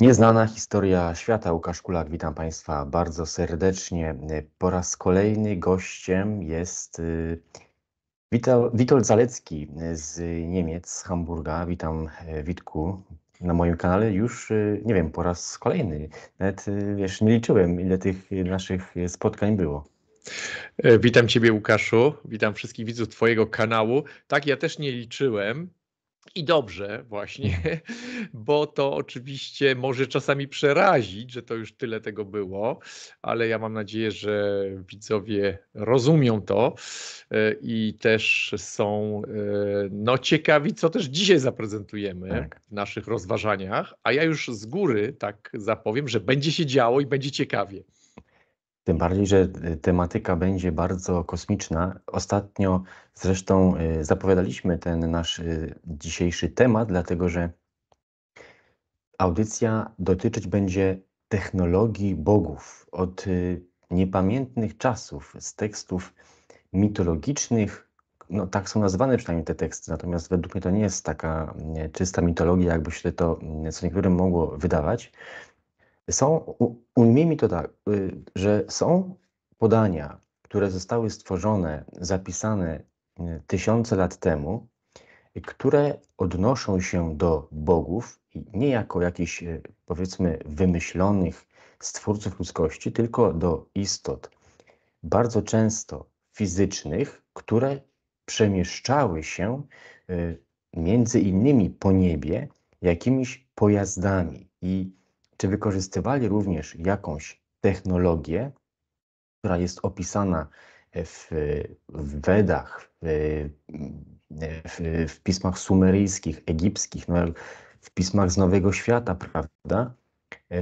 Nieznana historia świata. Łukasz Kulak, witam Państwa bardzo serdecznie. Po raz kolejny gościem jest y, Witold Zalecki z Niemiec, z Hamburga. Witam e, Witku na moim kanale już, y, nie wiem, po raz kolejny. Nawet y, wiesz, nie liczyłem, ile tych naszych spotkań było. E, witam Ciebie, Łukaszu. Witam wszystkich widzów Twojego kanału. Tak, ja też nie liczyłem, i dobrze właśnie, bo to oczywiście może czasami przerazić, że to już tyle tego było, ale ja mam nadzieję, że widzowie rozumią to e, i też są e, no ciekawi, co też dzisiaj zaprezentujemy tak. w naszych rozważaniach, a ja już z góry tak zapowiem, że będzie się działo i będzie ciekawie. Tym bardziej, że y, tematyka będzie bardzo kosmiczna. Ostatnio zresztą y, zapowiadaliśmy ten nasz y, dzisiejszy temat, dlatego że audycja dotyczyć będzie technologii bogów od niepamiętnych czasów, z tekstów mitologicznych. No, tak są nazwane przynajmniej te teksty, natomiast według mnie to nie jest taka czysta mitologia, jakby się to co niektórym mogło wydawać. Są, mi to tak, y, że są podania, które zostały stworzone, zapisane y, tysiące lat temu, które odnoszą się do bogów, nie jako jakichś, y, powiedzmy, wymyślonych stwórców ludzkości, tylko do istot, bardzo często fizycznych, które przemieszczały się między innymi po niebie jakimiś pojazdami. I czy wykorzystywali również jakąś technologię, która jest opisana w, w Wedach, w, w, w, pismach sumeryjskich, egipskich, no, w pismach z Nowego Świata, prawda?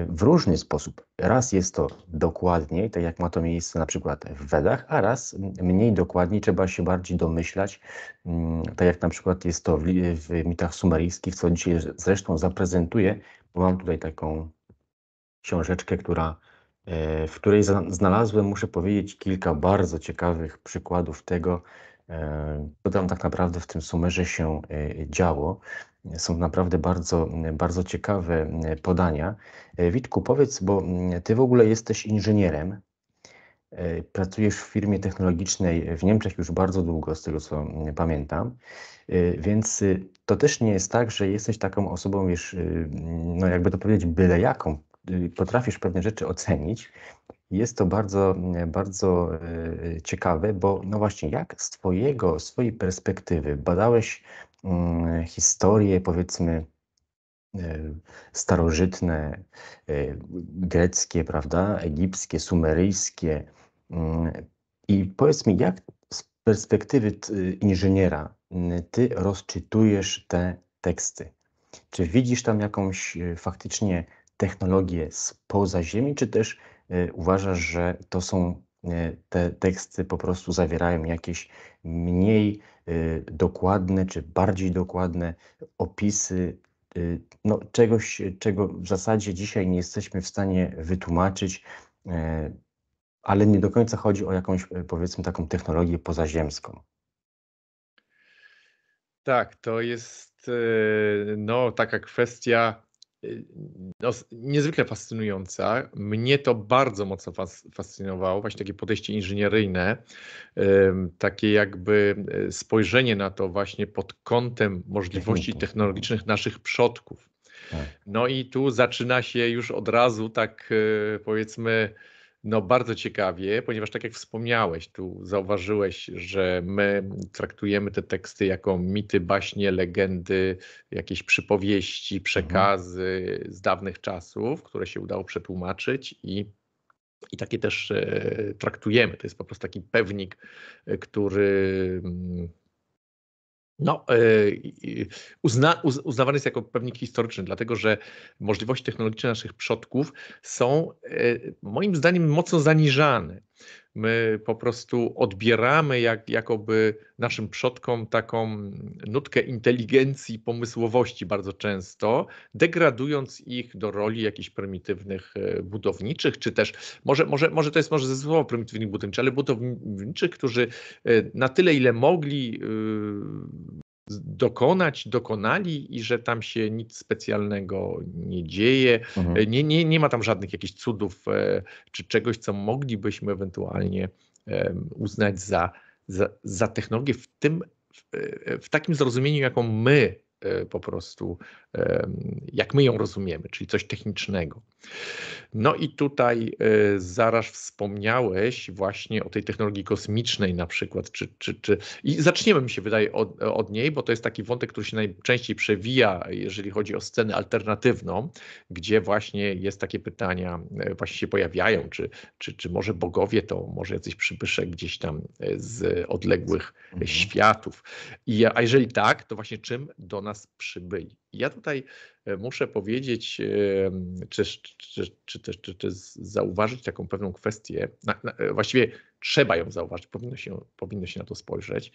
W różny sposób. Raz jest to dokładniej, tak jak ma to miejsce na przykład w Wedach, a raz mniej dokładniej, trzeba się bardziej domyślać, mm, tak jak na przykład jest to w, w mitach sumeryjskich, co dzisiaj zresztą zaprezentuję, bo mam tutaj taką książeczkę, która, e, w której znalazłem, muszę powiedzieć, kilka bardzo ciekawych przykładów tego, e, co tam tak naprawdę w tym sumerze się e, działo. Są naprawdę bardzo, bardzo ciekawe podania. Witku, powiedz, bo mm, ty w ogóle jesteś inżynierem, Pracujesz w firmie technologicznej w Niemczech już bardzo długo, z tego co mm, pamiętam, więc y, to też nie jest tak, że jesteś taką osobą, wiesz, y, no jakby to powiedzieć, byle jaką, potrafisz pewne rzeczy ocenić, jest to bardzo, bardzo e, ciekawe, bo no właśnie jak z twojego, swojej perspektywy badałeś mm, historie historię powiedzmy e, starożytne, e, greckie, prawda, egipskie, sumeryjskie mm, i powiedz mi jak z perspektywy inżyniera ty rozczytujesz te teksty? Czy widzisz tam jakąś faktycznie technologie spoza Ziemi, czy też y, uważasz, że to są y, te teksty po prostu zawierają jakieś mniej y, dokładne czy bardziej dokładne opisy no, czegoś, czego w zasadzie dzisiaj nie jesteśmy w stanie wytłumaczyć, ale nie do końca chodzi o jakąś, powiedzmy, taką technologię pozaziemską. Tak, to jest no, taka kwestia no, niezwykle fascynująca. Mnie to bardzo mocno fas, fascynowało, właśnie takie podejście inżynieryjne, takie jakby e, spojrzenie na to właśnie pod kątem możliwości technologicznych naszych przodków. Tak. No i tu zaczyna się już od razu tak e, powiedzmy no, bardzo ciekawie, ponieważ tak jak wspomniałeś, tu zauważyłeś, że my traktujemy te teksty jako mity, baśnie, legendy, jakieś przypowieści, mhm. przekazy z dawnych czasów, które się udało przetłumaczyć i i takie też e, traktujemy. To jest po prostu taki pewnik, e, który mm, no, e, uzna, uznawany jest jako pewnik historyczny, dlatego że możliwości technologiczne naszych przodków są e, moim zdaniem mocno zaniżane. My po prostu odbieramy jak, jakoby naszym przodkom taką nutkę inteligencji, pomysłowości bardzo często, degradując ich do roli jakichś prymitywnych e, budowniczych, czy też, może, może, może to jest może ze słowo prymitywnych budowniczych, ale budowniczych, którzy e, na tyle ile mogli y, dokonać, dokonali i że tam się nic specjalnego nie dzieje. Mhm. E, nie, nie, nie ma tam żadnych jakichś cudów e, czy czegoś, co moglibyśmy ewentualnie uznać za, za, za technologię w tym w e, takim zrozumieniu, jaką my E, po prostu, e, jak my ją rozumiemy, czyli coś technicznego. No i tutaj e, zaraz wspomniałeś właśnie o tej technologii kosmicznej na przykład, czy, czy, czy... i zaczniemy mi się wydaje od, od niej, bo to jest taki wątek, który się najczęściej przewija, jeżeli chodzi o scenę alternatywną, gdzie właśnie jest takie pytania, właśnie się pojawiają, czy, czy, czy może bogowie to może jacyś przybysze gdzieś tam z odległych mhm. światów. I, a jeżeli tak, to właśnie czym do nas przybyli. Ja tutaj e, muszę powiedzieć, e, czy, czy, czy, czy, czy zauważyć taką pewną kwestię, e, właściwie trzeba ją zauważyć, powinno się, powinno się na to spojrzeć.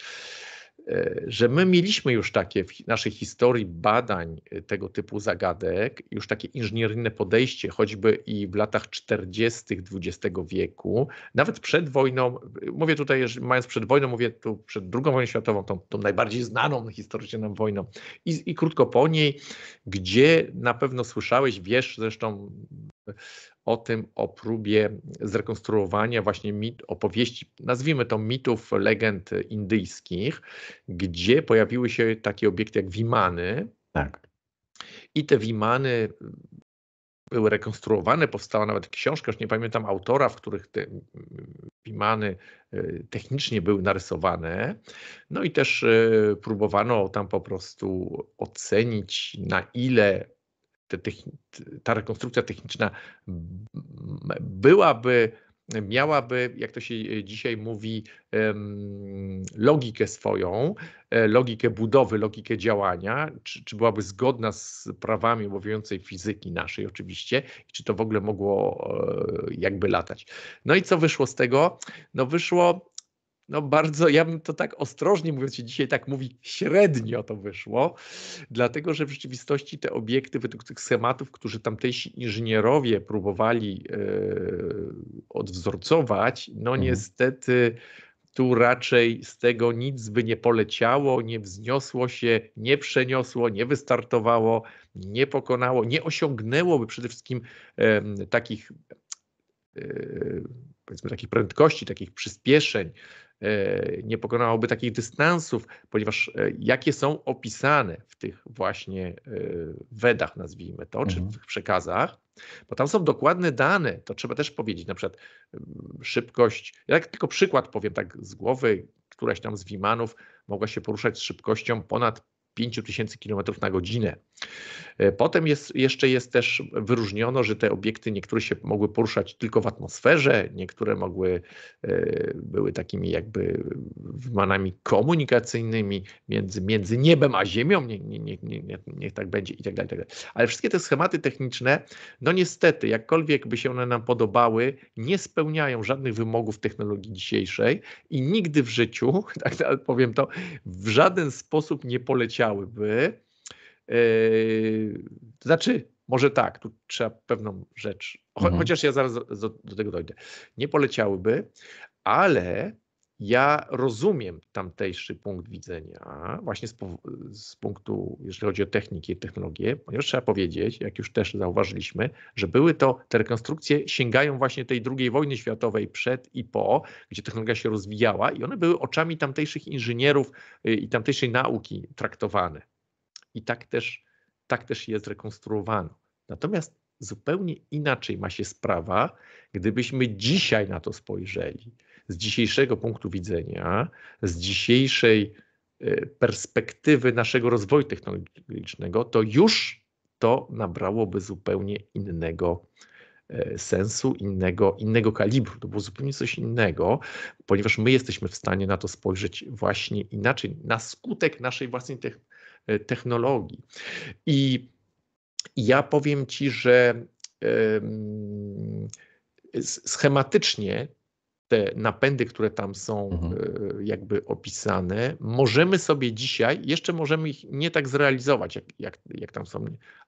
E, że my mieliśmy już takie w naszej historii badań e, tego typu zagadek, już takie inżynieryjne podejście, choćby i w latach 40. XX wieku, nawet przed wojną, e, mówię tutaj, mając przed wojną, mówię tu przed II wojną światową, tą, tą najbardziej znaną historycznie wojną, I, i krótko po niej, gdzie na pewno słyszałeś, wiesz zresztą o tym, o próbie zrekonstruowania właśnie mit, opowieści, nazwijmy to mitów, legend indyjskich, gdzie pojawiły się takie obiekty jak Wimany. Tak. I te Wimany mm, były rekonstruowane, powstała nawet książka, już nie pamiętam autora, w których te mm, Wimany y, technicznie były narysowane. No i też y, próbowano tam po prostu ocenić, na ile ta rekonstrukcja techniczna byłaby, miałaby, jak to się e, dzisiaj mówi, logikę swoją, e, logikę budowy, logikę działania, czy, czy byłaby zgodna z prawami obowiązującej fizyki naszej oczywiście, czy to w ogóle mogło e, jakby latać. No i co wyszło z tego? No wyszło no bardzo, ja bym to tak ostrożnie mówiąc dzisiaj tak mówi, średnio to wyszło, dlatego że w rzeczywistości te obiekty według tych schematów, którzy tamtejsi inżynierowie próbowali yy, odwzorcować, no mhm. niestety tu raczej z tego nic by nie poleciało, nie wzniosło się, nie przeniosło, nie wystartowało, nie pokonało, nie osiągnęłoby przede wszystkim takich e, powiedzmy takich prędkości, takich przyspieszeń, E, nie pokonałoby takich dystansów, ponieważ e, jakie są opisane w tych właśnie e, wedach, nazwijmy to, czy w mhm. przekazach, bo tam są dokładne dane, to trzeba też powiedzieć, na przykład mm, szybkość, ja tak tylko przykład powiem tak z głowy, któraś tam z Wimanów mogła się poruszać z szybkością ponad 5000 km na godzinę. E, potem jest, jeszcze jest też wyróżniono, że te obiekty niektóre się mogły poruszać tylko w atmosferze, niektóre mogły, e, były takimi jakby manami komunikacyjnymi między, między niebem a ziemią, nie, nie, nie, nie, niech tak będzie tak i tak dalej, Ale wszystkie te schematy techniczne, no niestety, jakkolwiek by się one nam podobały, nie spełniają żadnych wymogów technologii dzisiejszej i nigdy w życiu, tak powiem to, w żaden sposób nie poleciały chciałyby. E, znaczy, może tak, tu trzeba pewną rzecz, cho- mhm. chociaż ja zaraz do, do, tego dojdę. Nie poleciałyby, ale ja rozumiem tamtejszy punkt widzenia, właśnie z, z, punktu, jeżeli chodzi o techniki i technologię, ponieważ trzeba powiedzieć, jak już też zauważyliśmy, że były to, te rekonstrukcje sięgają właśnie tej II wojny światowej przed i po, gdzie technologia się rozwijała i one były oczami tamtejszych inżynierów y, i tamtejszej nauki traktowane. I tak też, tak też je zrekonstruowano. Natomiast zupełnie inaczej ma się sprawa, gdybyśmy dzisiaj na to spojrzeli z dzisiejszego punktu widzenia, z dzisiejszej e, perspektywy naszego rozwoju technologicznego, to już to nabrałoby zupełnie innego e, sensu, innego, innego kalibru. To było zupełnie coś innego, ponieważ my jesteśmy w stanie na to spojrzeć właśnie inaczej, na skutek naszej własnej e, technologii. I ja powiem Ci, że schematycznie te napędy, które tam są mhm. e, jakby opisane, możemy sobie dzisiaj, jeszcze możemy ich nie tak zrealizować, jak, jak, jak tam są,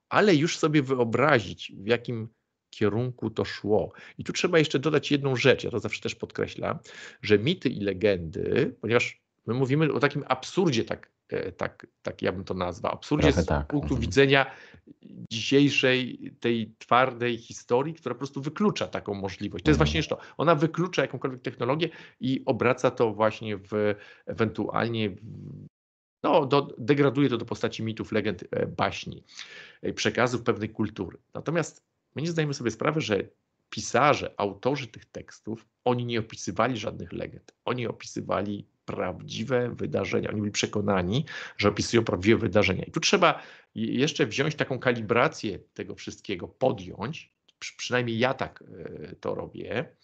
ale już sobie wyobrazić, w jakim kierunku to szło. I tu trzeba jeszcze dodać jedną rzecz, ja to zawsze też podkreślam, że mity i legendy, ponieważ my mówimy o takim absurdzie tak E, tak, tak ja bym to nazwał. Absurdzie Trochę z tak. punktu mhm. widzenia dzisiejszej tej twardej historii, która po prostu wyklucza taką możliwość. To jest mhm. właśnie to. Ona wyklucza jakąkolwiek technologię i obraca to właśnie w ewentualnie w, no, do, degraduje to do postaci mitów, legend, e, baśni, e, przekazów pewnej kultury. Natomiast my nie zdajemy sobie sprawy, że pisarze, autorzy tych tekstów, oni nie opisywali żadnych legend. Oni opisywali prawdziwe wydarzenia. Oni byli przekonani, że opisują prawdziwe wydarzenia. I tu trzeba jeszcze wziąć taką kalibrację tego wszystkiego, podjąć, przynajmniej ja tak e, to robię,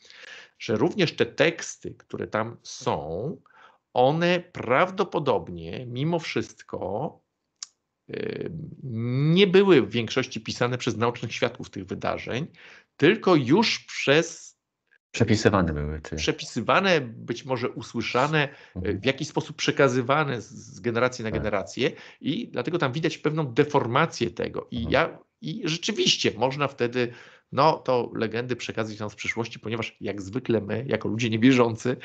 że również te teksty, które tam są, one prawdopodobnie mimo wszystko e, nie były w większości pisane przez naucznych świadków tych wydarzeń, tylko już przez Przepisywane były. Czy... Przepisywane, być może usłyszane, e, mhm. w jakiś sposób przekazywane z generacji na tak. generację i dlatego tam widać pewną deformację tego. I, mhm. ja, i rzeczywiście można wtedy no to legendy przekazać nam z przyszłości, ponieważ jak zwykle my, jako ludzie niebieżący,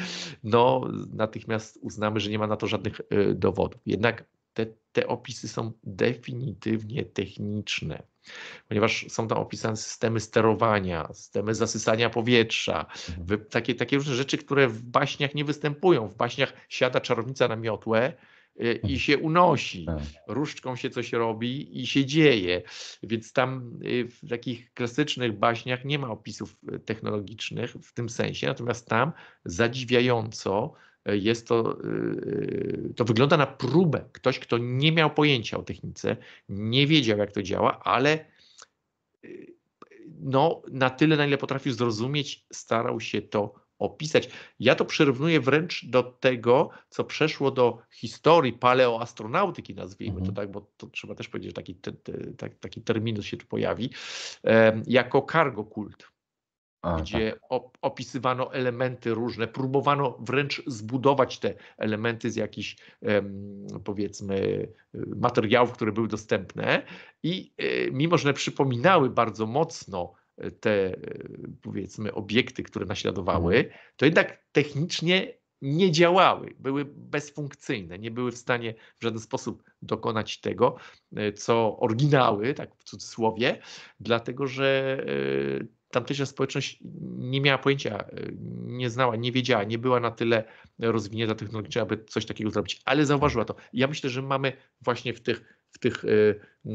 no natychmiast uznamy, że nie ma na to żadnych y, dowodów. Jednak te, te opisy są definitywnie techniczne, ponieważ są tam opisane systemy sterowania, systemy zasysania powietrza, mhm. takie, takie różne rzeczy, które w baśniach nie występują. W baśniach siada czarownica na miotłę, y, i mhm. się unosi. Tak. Różdżką się coś robi i się dzieje. Więc tam y, w takich klasycznych baśniach nie ma opisów y, technologicznych w tym sensie, natomiast tam zadziwiająco jest to, y, y, to wygląda na próbę. Ktoś, kto nie miał pojęcia o technice, nie wiedział jak to działa, ale y, no, na tyle, na ile potrafił zrozumieć, starał się to opisać. Ja to przyrównuję wręcz do tego, co przeszło do historii paleoastronautyki, nazwijmy to mhm. tak, bo to trzeba też powiedzieć, że taki, te, te, tak, taki terminus się tu pojawi, jako cargo kult gdzie tak. opisywano elementy różne, próbowano wręcz zbudować te elementy z jakichś powiedzmy y, materiałów, które były dostępne i y, mimo, że przypominały bardzo mocno y, te powiedzmy obiekty, które naśladowały, mhm. to jednak technicznie nie działały, były bezfunkcyjne, nie były w stanie w żaden sposób dokonać tego, co oryginały, tak w cudzysłowie, dlatego że tamtejsza społeczność nie miała pojęcia, e, nie znała, nie wiedziała, nie była na tyle rozwinięta technologicznie, aby coś takiego zrobić, ale zauważyła to. Ja myślę, że mamy właśnie w tych, w tych e, e,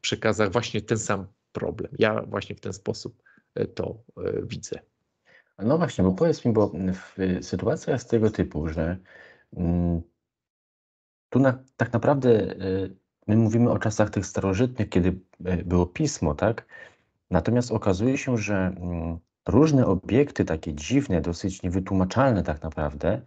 przekazach właśnie ten sam problem. Ja właśnie w ten sposób to widzę. No właśnie, bo powiedz mi, bo sytuacja jest tego typu, że mm, tu na, tak naprawdę my mówimy o czasach tych starożytnych, kiedy było pismo, tak? Natomiast okazuje się, że mm, różne obiekty, takie dziwne, dosyć niewytłumaczalne tak naprawdę,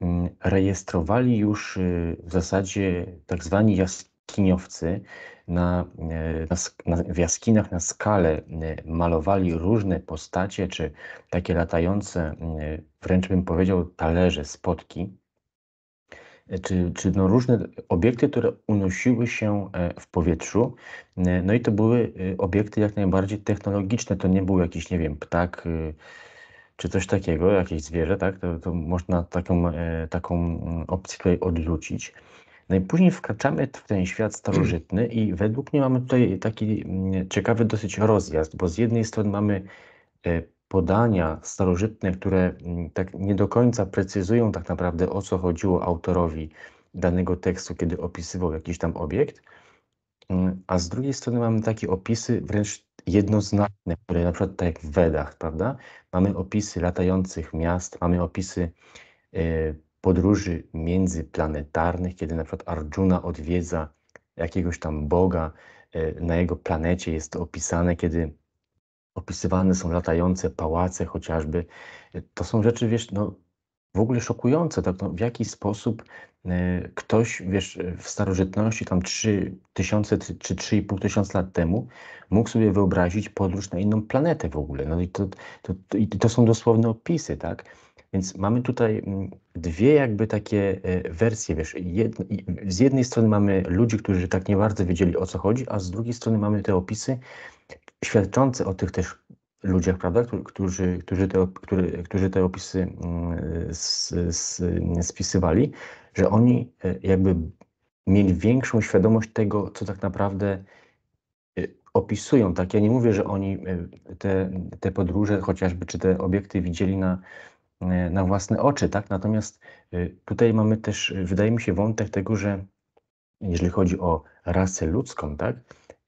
mm, rejestrowali już y, w zasadzie tak zwani jaskiniowcy. Na, e, na, na, w jaskinach na skale y, malowali różne postacie, czy takie latające, y, wręcz bym powiedział, talerze, spotki czy, czy no różne obiekty, które unosiły się e, w powietrzu. E, no i to były e, obiekty jak najbardziej technologiczne. To nie był jakiś, nie wiem, ptak czy coś takiego, jakieś zwierzę, tak? To, to można taką, taką mm, opcję tutaj odrzucić. No i później wkraczamy w ten świat starożytny i według mnie mamy tutaj taki mm, ciekawy dosyć rozjazd, bo z jednej strony mamy podania starożytne, które mm, tak nie do końca precyzują tak naprawdę o co chodziło autorowi danego tekstu, kiedy opisywał jakiś tam obiekt, mm, a z drugiej strony mamy takie opisy wręcz jednoznaczne, które na przykład tak jak w Wedach, prawda? Mamy opisy latających miast, mamy opisy y, podróży międzyplanetarnych, kiedy na przykład Arjuna odwiedza jakiegoś tam Boga y, na jego planecie, jest to opisane, kiedy opisywane są latające pałace chociażby. To są rzeczy, wiesz, no, w ogóle szokujące, tak, no, w jaki sposób y, ktoś, wiesz, w starożytności tam 3000 czy tysiąc lat temu mógł sobie wyobrazić podróż na inną planetę w ogóle. No i to, to, to, to są dosłowne opisy, tak? Więc mamy tutaj mm, dwie jakby takie e, wersje, wiesz, z jednej strony mamy ludzi, którzy tak nie bardzo wiedzieli o co chodzi, a z drugiej strony mamy te opisy, świadczący o tych też ludziach, prawda, którzy, którzy, te, który, którzy te opisy mm, spisywali, że oni e, jakby mieli większą świadomość tego, co tak naprawdę e, opisują. Tak, ja nie mówię, że oni e, te, te podróże chociażby, czy te obiekty widzieli na, na własne oczy, tak, natomiast tutaj mamy też, wydaje mi się, wątek tego, że jeżeli chodzi o rasę ludzką, tak,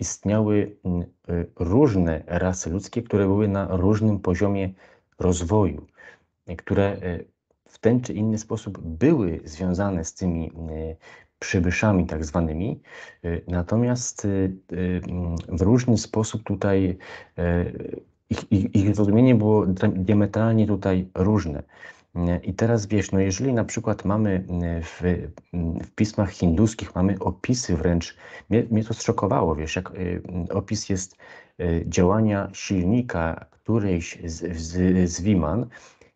istniały mm, y, różne rasy ludzkie, które były na różnym poziomie rozwoju, które y, w ten czy inny sposób były związane z tymi mm, przybyszami tak zwanymi, y, natomiast mm, w różny sposób tutaj ich, ich, ich rozumienie było diametralnie tutaj różne. I teraz wiesz, no jeżeli na przykład mamy e, w, w pismach hinduskich mamy opisy wręcz, mnie, mnie to zszokowało, wiesz, jak e, opis jest e, działania silnika którejś z, z, z Wiman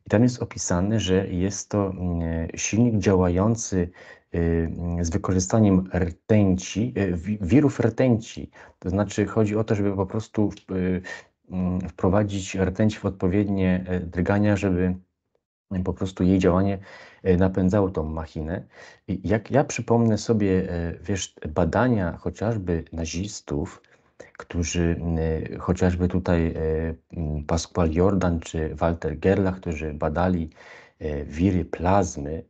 i tam jest opisane, że jest to silnik działający z wykorzystaniem rtęci, wirów rtęci. To znaczy chodzi o to, żeby po prostu wprowadzić rtęć w odpowiednie drgania, żeby po prostu jej działanie e, napędzało tą machinę. Jak ja przypomnę sobie, e, wiesz, badania chociażby nazistów, którzy e, chociażby tutaj Pasqual Jordan czy Walter Gerlach, którzy badali wiry plazmy,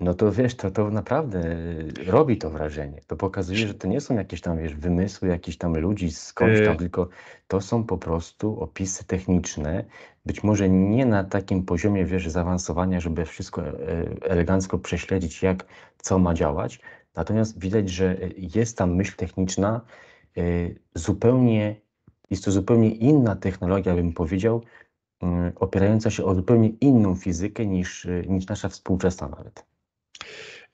no to wiesz, to, to naprawdę y, robi to wrażenie. To pokazuje, że to nie są jakieś tam, wiesz, wymysły jakichś tam ludzi skądś tam, y. tylko to są po prostu opisy techniczne, być może nie na takim poziomie, wiesz, zaawansowania, żeby wszystko e, elegancko prześledzić, jak co ma działać. Natomiast widać, że y, jest tam myśl techniczna, zupełnie, jest to zupełnie inna technologia, bym powiedział, mm, opierająca się o zupełnie inną fizykę niż, niż nasza współczesna nawet.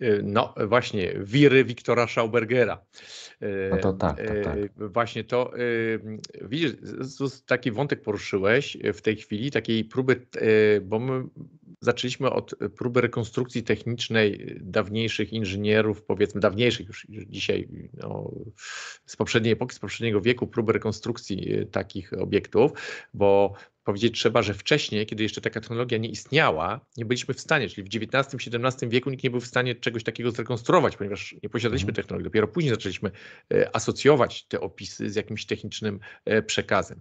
E, no właśnie, wiry Wiktora Schaubergera. E, no to tak, to e, tak. Właśnie to, widzisz, taki wątek poruszyłeś w tej chwili, takiej próby, bo my zaczęliśmy od próby rekonstrukcji technicznej dawniejszych inżynierów, powiedzmy dawniejszych już dzisiaj, no, z poprzedniej epoki, z poprzedniego wieku, próby rekonstrukcji takich obiektów, bo Powiedzieć trzeba, że wcześniej, kiedy jeszcze taka technologia nie istniała, nie byliśmy w stanie, czyli w XIX-XVII wieku nikt nie był w stanie czegoś takiego zrekonstruować, ponieważ nie posiadaliśmy mhm. technologii. Dopiero później zaczęliśmy e, asocjować te opisy z jakimś technicznym e, przekazem.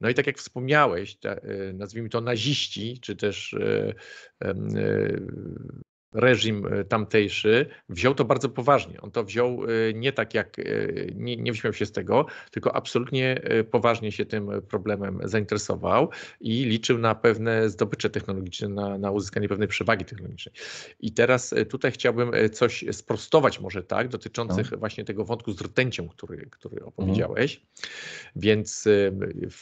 No i tak jak wspomniałeś, e, nazwijmy to naziści, czy też reżim e, tamtejszy wziął to bardzo poważnie. On to wziął e, nie tak jak, e, nie, nie się z tego, tylko absolutnie poważnie się tym problemem zainteresował i liczył na pewne zdobycze technologiczne, na, na uzyskanie pewnej przewagi technologicznej. I teraz tutaj chciałbym coś sprostować może tak, dotyczących no. właśnie tego wątku z rtęcią, który, który mhm. opowiedziałeś. Mhm. Więc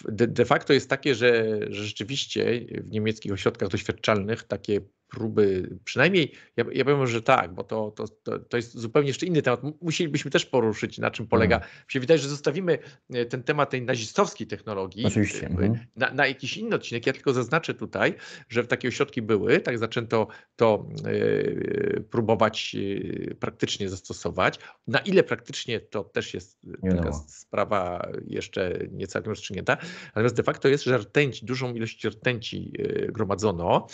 de, de facto jest takie, że, że rzeczywiście w niemieckich ośrodkach doświadczalnych takie próby, przynajmniej ja, ja powiem, że tak, bo to, to, to, to, jest zupełnie jeszcze inny temat. Musielibyśmy też poruszyć, na czym polega. Mhm. Mi się że zostawimy e, ten temat tej nazistowskiej technologii Oczywiście. Mhm. Na, na, jakiś inny odcinek. Ja tylko zaznaczę tutaj, że takie ośrodki były, tak zaczęto to yy, próbować yy, praktycznie zastosować. Na ile praktycznie, to też jest nie taka no. sprawa jeszcze nie całkiem rozstrzygnięta. Natomiast de facto jest, że rtęć, dużą ilość rtęci yy, gromadzono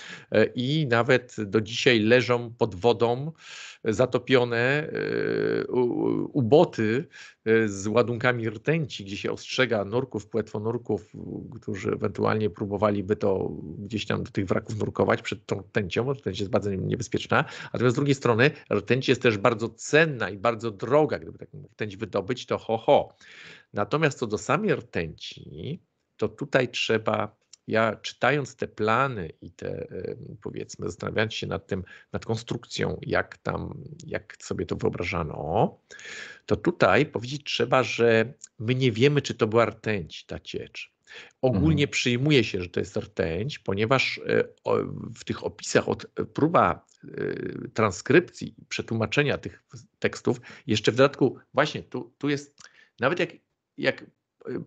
i na nawet do dzisiaj leżą pod wodą e, zatopione e, uboty e, z ładunkami rtęci, gdzie się ostrzega nurków, płetwonurków, którzy ewentualnie próbowaliby to gdzieś tam do tych wraków nurkować przed tą rtęcią, bo rtęć jest bardzo niebezpieczna. Natomiast z drugiej strony rtęć jest też bardzo cenna i bardzo droga. Gdyby taką rtęć wydobyć, to ho, ho. Natomiast co do samej rtęci, to tutaj trzeba ja czytając te plany i te, powiedzmy, zastanawiając się nad tym, nad konstrukcją, jak tam, jak sobie to wyobrażano, to tutaj powiedzieć trzeba, że my nie wiemy, czy to była rtęć, ta ciecz. Ogólnie mhm. przyjmuje się, że to jest rtęć, ponieważ e, w tych opisach od, e, próba e, transkrypcji, przetłumaczenia tych tekstów, jeszcze w dodatku, właśnie tu, tu jest, nawet jak, jak Y, y,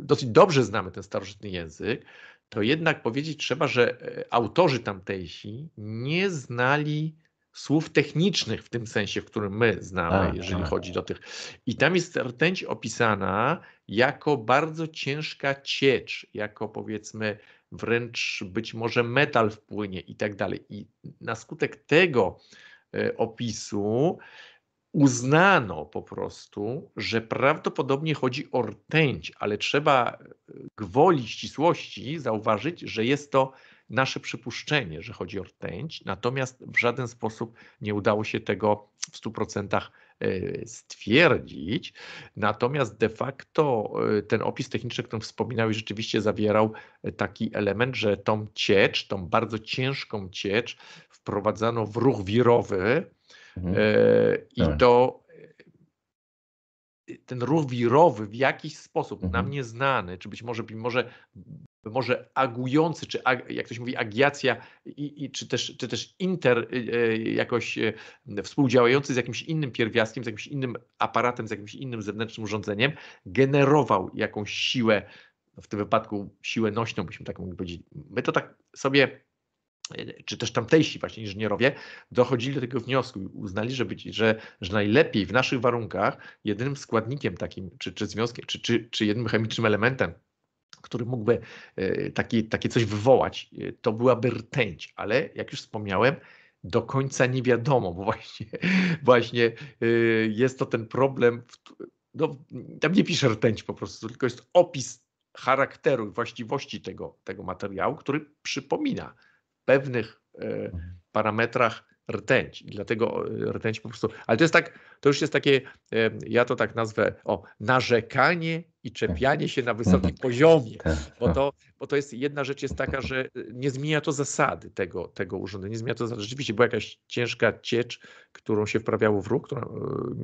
dosyć dobrze znamy ten starożytny język, to jednak powiedzieć trzeba, że e, autorzy tamtejsi nie znali słów technicznych w tym sensie, w którym my znamy, a, tak, jeżeli a. Tak. chodzi do tych. I tam jest rtęć opisana jako bardzo ciężka ciecz, jako powiedzmy wręcz być może metal wpłynie i tak dalej. I na skutek tego y, opisu uznano po prostu, że prawdopodobnie chodzi o rtęć, ale trzeba e, gwoli ścisłości zauważyć, że jest to nasze przypuszczenie, że chodzi o rtęć, natomiast w żaden sposób nie udało się tego w 100% e, stwierdzić. Natomiast de facto e, ten opis techniczny, o którym wspominałeś, rzeczywiście zawierał taki element, że tą ciecz, tą bardzo ciężką ciecz wprowadzano w ruch wirowy, Mhm. E, I to e, ten ruch wirowy w jakiś sposób mhm. nam nieznany, czy być może, może, może agujący, czy ag, jak ktoś mówi, agiacja, i, i, czy, też, czy też inter e, jakoś współdziałający z jakimś innym pierwiastkiem, z jakimś innym aparatem, z jakimś innym zewnętrznym urządzeniem, generował jakąś siłę, w tym wypadku siłę nośną, byśmy tak mogli powiedzieć. My to tak sobie czy też tamtejsi właśnie inżynierowie, dochodzili do tego wniosku i uznali, że, być, że, że najlepiej w naszych warunkach jedynym składnikiem takim, czy, czy związkiem, czy, czy, czy jednym chemicznym elementem, który mógłby e, taki, takie coś wywołać, e, to byłaby rtęć, ale jak już wspomniałem, do końca nie wiadomo, bo właśnie, właśnie e, jest to ten problem, no, tam nie pisze rtęć po prostu, tylko jest opis charakteru i właściwości tego, tego materiału, który przypomina pewnych e, parametrach rtęć. Dlatego e, rtęć po prostu. Ale to jest tak, to już jest takie, e, ja to tak nazwę, o, narzekanie i czepianie tak. się na no wysokim tak. poziomie, tak, bo to, bo to jest jedna rzecz jest taka, że y, nie zmienia to zasady tego, tego urządzenia, nie zmienia to zasady. Rzeczywiście była jakaś ciężka ciecz, którą się wprawiało w ruch, która y,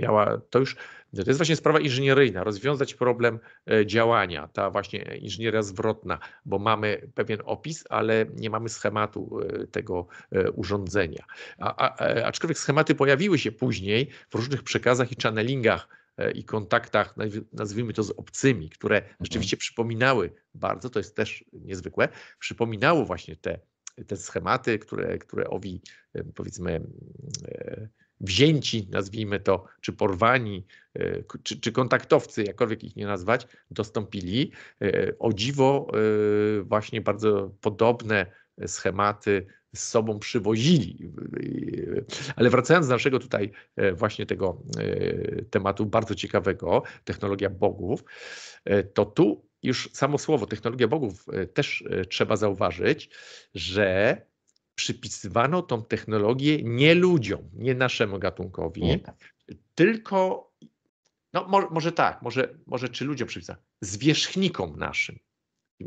miała, to już, to jest właśnie sprawa inżynieryjna, rozwiązać problem e, działania, ta właśnie inżynieria zwrotna, bo mamy pewien opis, ale nie mamy schematu e, tego e, urządzenia. A, a, aczkolwiek schematy pojawiły się później w różnych przekazach i channelingach E, i kontaktach, nazwijmy to z obcymi, które mhm. rzeczywiście przypominały bardzo, to jest też niezwykłe, przypominało właśnie te, te schematy, które, które owi e, powiedzmy e, wzięci, nazwijmy to, czy porwani, czy, czy kontaktowcy, jakkolwiek ich nie nazwać, dostąpili. O dziwo właśnie bardzo podobne schematy z sobą przywozili. Ale wracając do naszego tutaj e, właśnie tego e, tematu bardzo ciekawego, technologia bogów, e, to tu już samo słowo technologia bogów też trzeba zauważyć, że przypisywano tą technologię nie ludziom, nie naszemu gatunkowi, nie. Tak. tylko, no może tak, może, może czy ludziom przypisano, zwierzchnikom naszym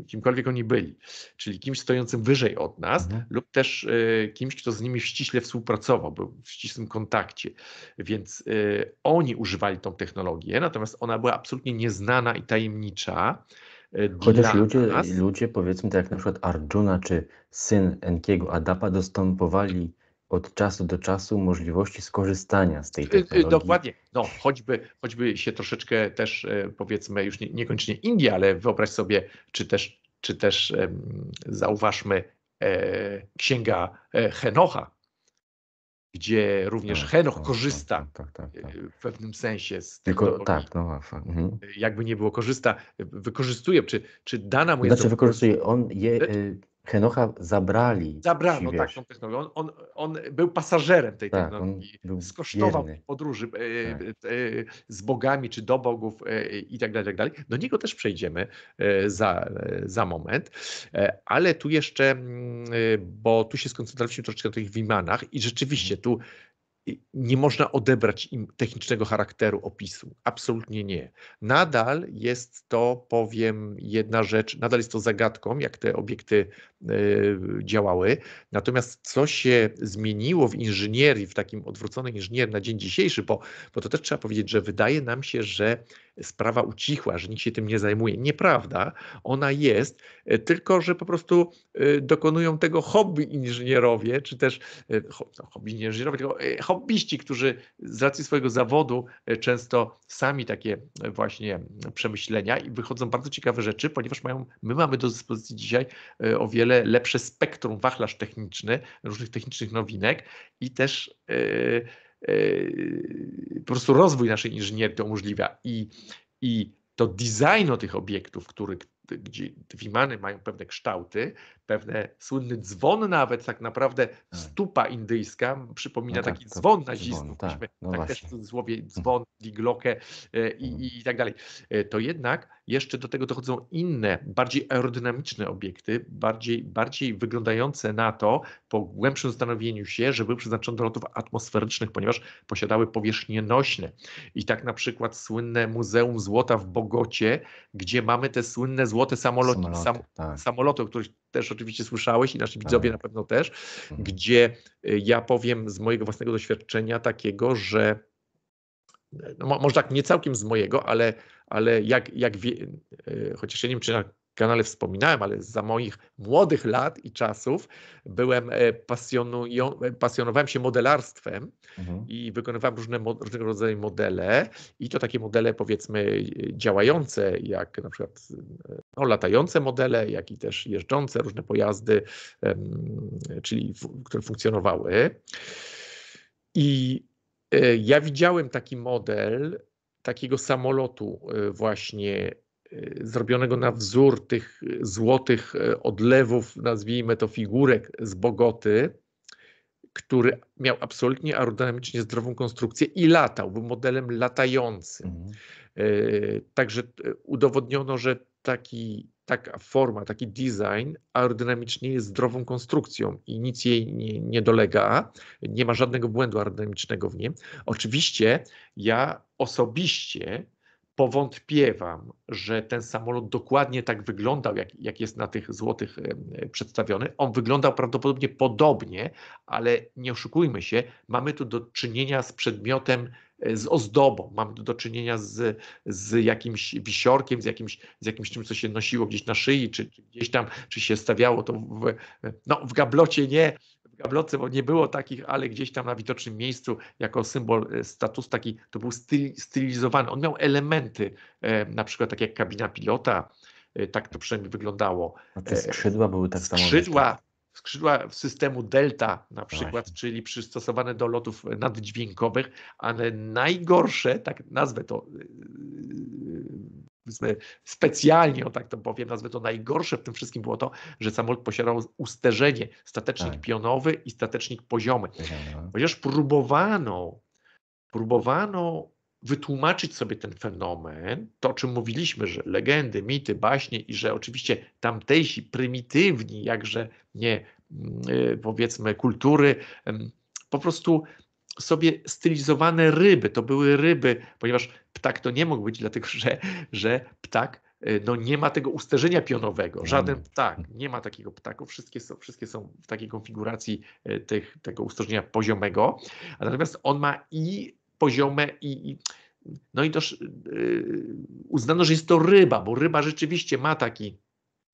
kimkolwiek oni byli, czyli kimś stojącym wyżej od nas mhm. lub też y, kimś, kto z nimi ściśle współpracował, był w ścisłym kontakcie. Więc y, oni używali tą technologię, natomiast ona była absolutnie nieznana i tajemnicza. E, Chociaż ludzie, Chociaż ludzie, powiedzmy tak jak na przykład Arjuna czy syn Enkiego Adapa dostępowali od czasu do czasu możliwości skorzystania z tej y, y, technologii. Dokładnie. No, choćby, choćby się troszeczkę też e, powiedzmy już nie, niekoniecznie Indie, ale wyobraź sobie, czy też, czy też um, zauważmy e, księga e, Henocha, gdzie również tak, Henoch tak, korzysta tak, tak, tak, tak e, w pewnym sensie z Tylko tak, no właśnie. Mhm. Jakby nie było korzysta, wykorzystuje, czy, czy dana mu znaczy jest... Znaczy wykorzystuje, on je... Y, Henocha zabrali. Zabrano ci, taką technologię. On, on, on, był pasażerem tej tak, technologii. Skosztował bierny. podróży e, tak. e, e, z bogami czy do bogów e, i tak dalej, tak dalej. Do niego też przejdziemy e, za, e, za moment. ale tu jeszcze, mm, bo tu się skoncentrowaliśmy troszeczkę na tych Wimanach i rzeczywiście mhm. tu nie można odebrać im technicznego charakteru opisu. Absolutnie nie. Nadal jest to, powiem, jedna rzecz, nadal jest to zagadką, jak te obiekty Y, działały. Natomiast co się zmieniło w inżynierii, w takim odwróconej inżynierii na dzień dzisiejszy, bo, bo to też trzeba powiedzieć, że wydaje nam się, że sprawa ucichła, że nikt się tym nie zajmuje. Nieprawda, ona jest, y, tylko że po prostu y, dokonują tego hobby inżynierowie, czy też no, hobby inżynierowie, tylko hobbyści, którzy z racji swojego zawodu często sami takie właśnie przemyślenia i wychodzą bardzo ciekawe rzeczy, ponieważ mają, my mamy do dyspozycji dzisiaj o wiele wiele lepsze spektrum, wachlarz techniczny, różnych technicznych nowinek i też yy, yy, po prostu rozwój naszej inżynierii to umożliwia. I, i to designo tych obiektów, który, gdzie Wimany mają pewne kształty, pewne słynny dzwon nawet, tak naprawdę tak. stupa indyjska, przypomina no tak, taki dzwon nazistów, tak, no tak też w cudzysłowie mhm. dzwon, diglokę e, i, mhm. i tak dalej. E, to jednak jeszcze do tego dochodzą inne, bardziej aerodynamiczne obiekty, bardziej, bardziej wyglądające na to, po głębszym zastanowieniu się, że były przeznaczone do lotów atmosferycznych, ponieważ posiadały powierzchnie nośne. I tak na przykład słynne Muzeum Złota w Bogocie, gdzie mamy te słynne złote samoloty, samoloty, sam, tak. samoloty o których też oczywiście słyszałeś i nasi widzowie tak. na pewno też, mhm. gdzie y, ja powiem z mojego własnego doświadczenia takiego, że no, może tak nie całkiem z mojego, ale, ale jak, jak wie, y, chociaż ja nie wiem, czy na kanale wspominałem, ale za moich młodych lat i czasów byłem e, pasjonują, e, pasjonowałem się modelarstwem mhm. i wykonywałem różne, różnego rodzaju modele i to takie modele powiedzmy działające, jak na przykład e, no, latające modele, jak i też jeżdżące różne pojazdy, czyli które funkcjonowały. I ja widziałem taki model takiego samolotu właśnie Y, zrobionego na wzór tych y, złotych y, odlewów, nazwijmy to figurek z Bogoty, który miał absolutnie aerodynamicznie zdrową konstrukcję i latał, był modelem latającym. Mhm. Także udowodniono, że taki, taka forma, taki design aerodynamicznie jest zdrową konstrukcją i nic jej nie, nie dolega, nie ma żadnego błędu aerodynamicznego w nim. Oczywiście ja osobiście powątpiewam, że ten samolot dokładnie tak wyglądał, jak, jak jest na tych złotych przedstawiony. On wyglądał prawdopodobnie podobnie, ale nie oszukujmy się, mamy tu do czynienia z przedmiotem, e, z ozdobą, mamy tu do czynienia z, z jakimś wisiorkiem, z jakimś, z jakimś czymś, co się nosiło gdzieś na szyi, czy, czy gdzieś tam, czy się stawiało to w, e, no, w gablocie, nie, gablotce, bo nie było takich, ale gdzieś tam na widocznym miejscu jako symbol e, status taki, to był styl, stylizowany. On miał elementy, e, na przykład tak jak kabina pilota, e, tak to przynajmniej wyglądało. A te e, skrzydła były tak samo. Skrzydła, skrzydła systemu Delta na no przykład, Właśnie. czyli przystosowane do lotów naddźwiękowych, ale najgorsze, tak nazwę to, e, specjalnie, o tak to powiem, nazwę to najgorsze w tym wszystkim było to, że samolot posiadał usterzenie, statecznik tak. pionowy i statecznik poziomy. Chociaż próbowano, próbowano wytłumaczyć sobie ten fenomen, to o czym mówiliśmy, że legendy, mity, baśnie i że oczywiście tamtejsi prymitywni, jakże nie mm, y, powiedzmy kultury, po prostu sobie stylizowane ryby. To były ryby, ponieważ ptak to nie mógł być, dlatego że, że ptak y, no nie ma tego usterzenia pionowego. No. Żaden ptak, nie ma takiego ptaku. Wszystkie są, wszystkie są w takiej konfiguracji y, tych, tego usterzenia poziomego. A natomiast on ma i poziome, i, i no i też yy, uznano, że jest to ryba, bo ryba rzeczywiście ma taki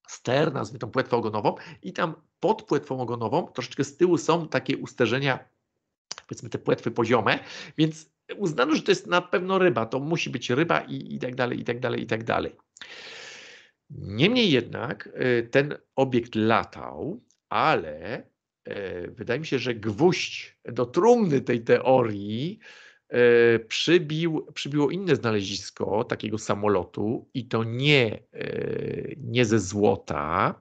ster, nazwijmy tą płetwę ogonową i tam pod płetwą ogonową troszeczkę z tyłu są takie usterzenia powiedzmy te płetwy poziome, więc uznano, że to jest na pewno ryba, to musi być ryba i, i tak dalej, i tak dalej, i tak dalej. Niemniej jednak y, ten obiekt latał, ale y, wydaje mi się, że gwóźdź do trumny tej teorii y, przybił, przybiło inne znalezisko takiego samolotu i to nie, nie ze złota,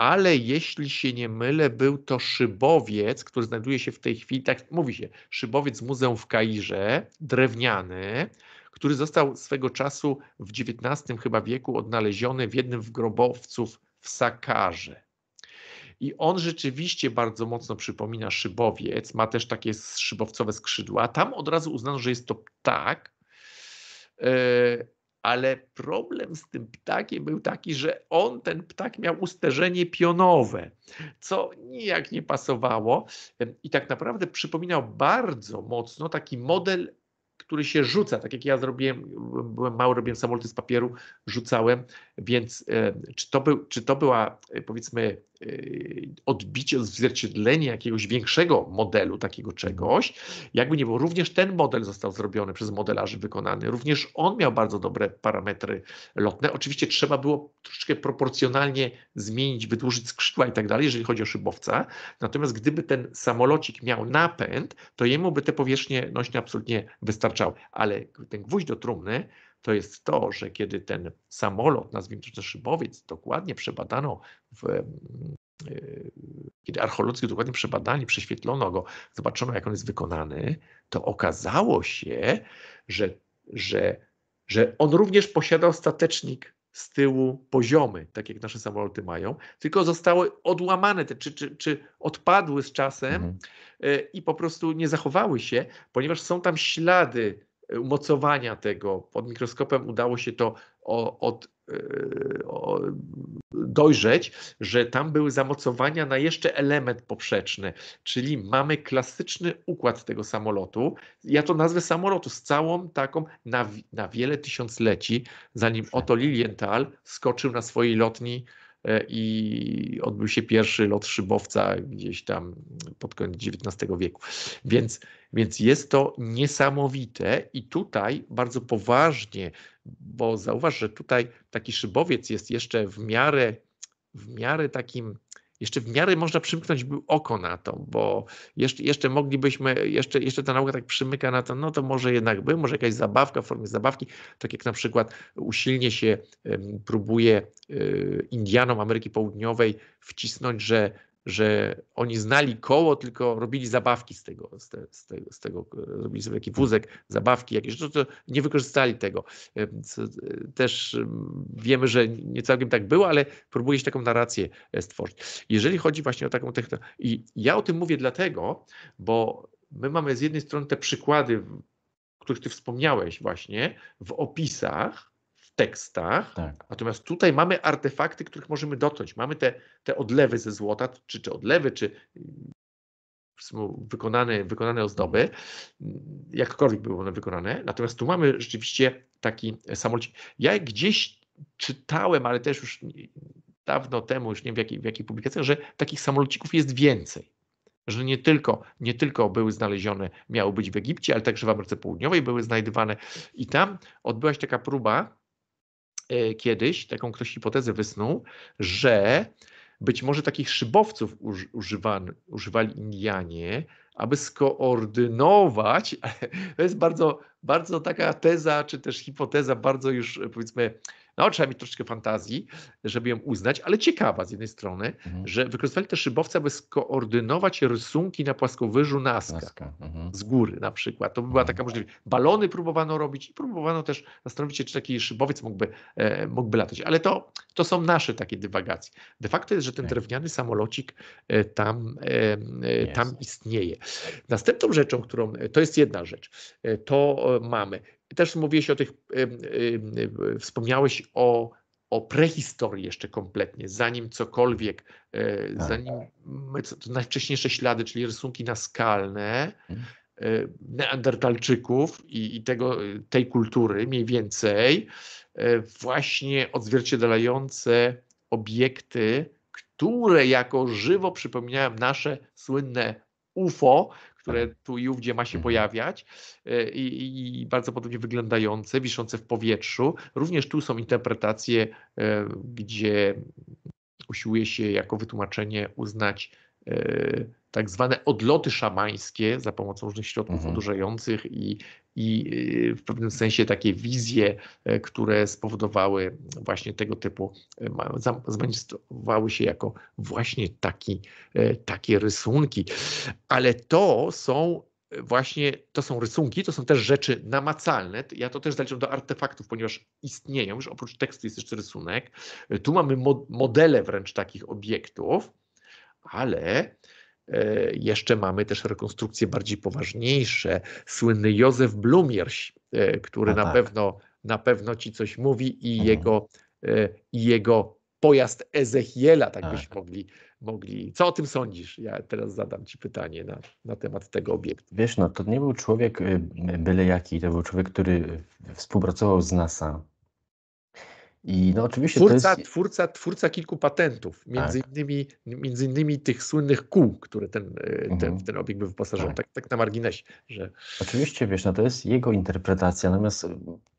ale jeśli się nie mylę, był to szybowiec, który znajduje się w tej chwili, tak mówi się, szybowiec Muzeum w Kairze, drewniany, który został swego czasu w XIX chyba wieku odnaleziony w jednym z grobowców w Sakarze. I on rzeczywiście bardzo mocno przypomina szybowiec, ma też takie szybowcowe skrzydła. Tam od razu uznano, że jest to ptak. E, ale problem z tym ptakiem był taki, że on, ten ptak, miał usterzenie pionowe, co nijak nie pasowało i tak naprawdę przypominał bardzo mocno taki model, który się rzuca, tak jak ja zrobiłem, byłem mały, robiłem samoloty z papieru, rzucałem, więc czy to, był, czy to była e, powiedzmy Y, odbicie, odzwierciedlenie jakiegoś większego modelu takiego czegoś. Jakby nie było, również ten model został zrobiony przez modelarzy wykonany, również on miał bardzo dobre parametry lotne. Oczywiście trzeba było troszeczkę proporcjonalnie zmienić, wydłużyć skrzydła i tak dalej, jeżeli chodzi o szybowca. Natomiast gdyby ten samolocik miał napęd, to jemu by te powierzchnie nośne absolutnie wystarczały. Ale ten gwóźdź do trumny to jest to, że kiedy ten samolot, nazwijmy to szybowiec, dokładnie przebadano w, mm, e, kiedy archeolodzy dokładnie przebadali, prześwietlono go, zobaczono jak on jest wykonany, to okazało się, że, że, że on również posiadał statecznik z tyłu poziomy, tak jak nasze samoloty mają, tylko zostały odłamane te, czy, czy, czy odpadły z czasem mhm. E, i po prostu nie zachowały się, ponieważ są tam ślady umocowania tego. Pod mikroskopem udało się to od, e, dojrzeć, że tam były zamocowania na jeszcze element poprzeczny, czyli mamy klasyczny układ tego samolotu. Ja to nazwę samolotu z całą taką na, na wiele tysiącleci, zanim oto Lilienthal skoczył na swojej lotni E, i odbył się pierwszy lot szybowca gdzieś tam pod koniec XIX wieku. Więc, więc jest to niesamowite i tutaj bardzo poważnie, bo zauważ, że tutaj taki szybowiec jest jeszcze w miarę, w miarę takim jeszcze w miarę można przymknąć oko na to, bo jeszcze, jeszcze moglibyśmy, jeszcze, jeszcze ta nauka tak przymyka na to, no to może jednak by, może jakaś zabawka w formie zabawki, tak jak na przykład usilnie się próbuje y, Indianom Ameryki Południowej wcisnąć, że że oni znali koło, tylko robili zabawki z tego, z, te, z tego, z tego robili sobie taki wózek, zabawki jakieś, to, no to nie wykorzystali tego. E, e, też wiemy, że nie całkiem tak było, ale próbuje się taką narrację e, stworzyć. Jeżeli chodzi właśnie o taką technologię, i ja o tym mówię dlatego, bo my mamy z jednej strony te przykłady, których ty wspomniałeś właśnie w opisach, tekstach. Tak. Natomiast tutaj mamy artefakty, których możemy dotknąć. Mamy te, te odlewy ze złota, czy, czy odlewy, czy mm, wykonane, wykonane ozdoby, jakkolwiek były one wykonane. Natomiast tu mamy rzeczywiście taki samolot. Ja gdzieś czytałem, ale też już dawno temu, już nie wiem w jakich, w jakich publikacjach, że takich samolocików jest więcej że nie tylko, nie tylko były znalezione, miały być w Egipcie, ale także w Ameryce Południowej były znajdywane. I tam odbyła się taka próba E, kiedyś taką ktoś hipotezę wysnuł, że być może takich szybowców używali Indianie, aby skoordynować. To jest bardzo, bardzo taka teza, czy też hipoteza, bardzo już e, powiedzmy no, trzeba mieć troszeczkę fantazji, żeby ją uznać, ale ciekawa z jednej strony, mhm. że wykorzystali te szybowce, aby skoordynować rysunki na płaskowyżu Naska, Naska. Mhm. z góry na przykład. To by była mhm. taka możliwość. Balony próbowano robić i próbowano też zastanowić się, czy taki szybowiec mógłby, e, mógłby latać. Ale to, to są nasze takie dywagacje. De facto jest, że ten tak. drewniany samolocik e, tam, e, e tam istnieje. Następną rzeczą, którą, to jest jedna rzecz, e, to e, mamy też mówiłeś o tych, wspomniałeś o, o prehistorii jeszcze kompletnie, zanim cokolwiek, e, tak. zanim to najwcześniejsze ślady, czyli rysunki naskalne, mhm. e, neandertalczyków i, i tego, e, tej kultury mniej więcej, właśnie odzwierciedlające obiekty, które jako żywo przypominają nasze słynne UFO, które tak. tu i ówdzie ma się mhm. pojawiać e, i, i bardzo podobnie wyglądające, wiszące w powietrzu. Również tu są interpretacje, e, gdzie usiłuje się jako wytłumaczenie uznać e, tak zwane odloty szamańskie za pomocą różnych środków mhm. odurzających i i y, w pewnym sensie takie wizje, e, które spowodowały właśnie tego typu, e, zmanifestowały się jako właśnie taki, e, takie rysunki. Ale to są właśnie to są rysunki, to są też rzeczy namacalne. Ja to też zaliczam do artefaktów, ponieważ istnieją, już oprócz tekstu jest jeszcze rysunek. Tu mamy modele wręcz takich obiektów, ale E, jeszcze mamy też rekonstrukcje bardziej poważniejsze. Słynny Józef Blumierś, e, który no tak. na, pewno, na pewno ci coś mówi i mhm. jego, e, i jego pojazd Ezechiela, tak, tak byśmy mogli, mogli. Co o tym sądzisz? Ja teraz zadam Ci pytanie na, na temat tego obiektu. Wiesz, no to nie był człowiek y, byle jaki, to był człowiek, który współpracował z NASA, i no oczywiście twórca, jest... twórca, twórca kilku patentów, między, tak. innymi, między innymi tych słynnych kół, które e, ten, mhm. ten, obiekt był wyposażony, tak. Tak, tak na marginesie. Że... Oczywiście, wiesz, no to jest jego interpretacja, natomiast e,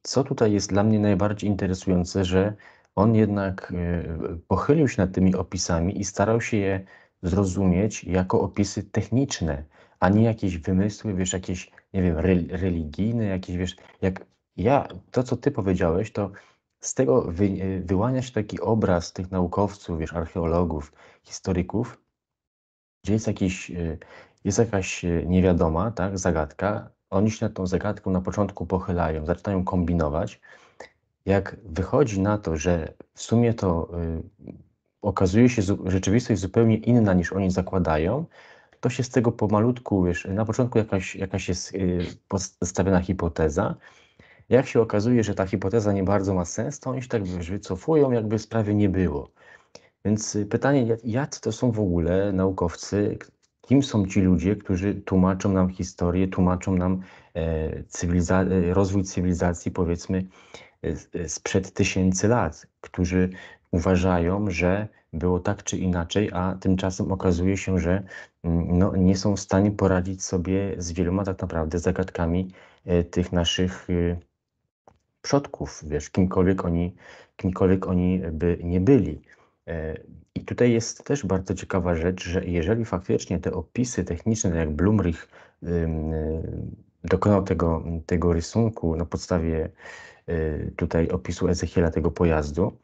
co tutaj jest dla mnie najbardziej interesujące, że on jednak e, pochylił się nad tymi opisami i starał się je zrozumieć jako opisy techniczne, a nie jakieś wymysły, wiesz, jakieś, nie wiem, religijne, jakieś, wiesz, jak ja, to co ty powiedziałeś, to z tego wy, wyłania się taki obraz tych naukowców, wiesz, archeologów, historyków, gdzie jest, jakiś, y, jest jakaś y, niewiadoma, tak, zagadka. Oni się nad tą zagadką na początku pochylają, zaczynają kombinować. Jak wychodzi na to, że w sumie to y, okazuje się rzeczywistość zupełnie inna niż oni zakładają, to się z tego pomalutku, wiesz, na początku jakaś, jakaś jest y, postawiona hipoteza, jak się okazuje, że ta hipoteza nie bardzo ma sens, to oni się tak wycofują, jakby sprawy nie było. Więc y, pytanie, jacy to są w ogóle naukowcy, kim są ci ludzie, którzy tłumaczą nam historię, tłumaczą nam e, cywiliza- e, rozwój cywilizacji, powiedzmy, e, sprzed tysięcy lat, którzy uważają, że było tak czy inaczej, a tymczasem okazuje się, że mm, no, nie są w stanie poradzić sobie z wieloma tak naprawdę zagadkami tych naszych y, przodków, wiesz, kimkolwiek oni, kimkolwiek oni by nie byli. E, I tutaj jest też bardzo ciekawa rzecz, że jeżeli faktycznie te opisy techniczne, tak jak Blumrich y, dokonał tego, tego rysunku na podstawie y, tutaj opisu Ezechiela tego pojazdu,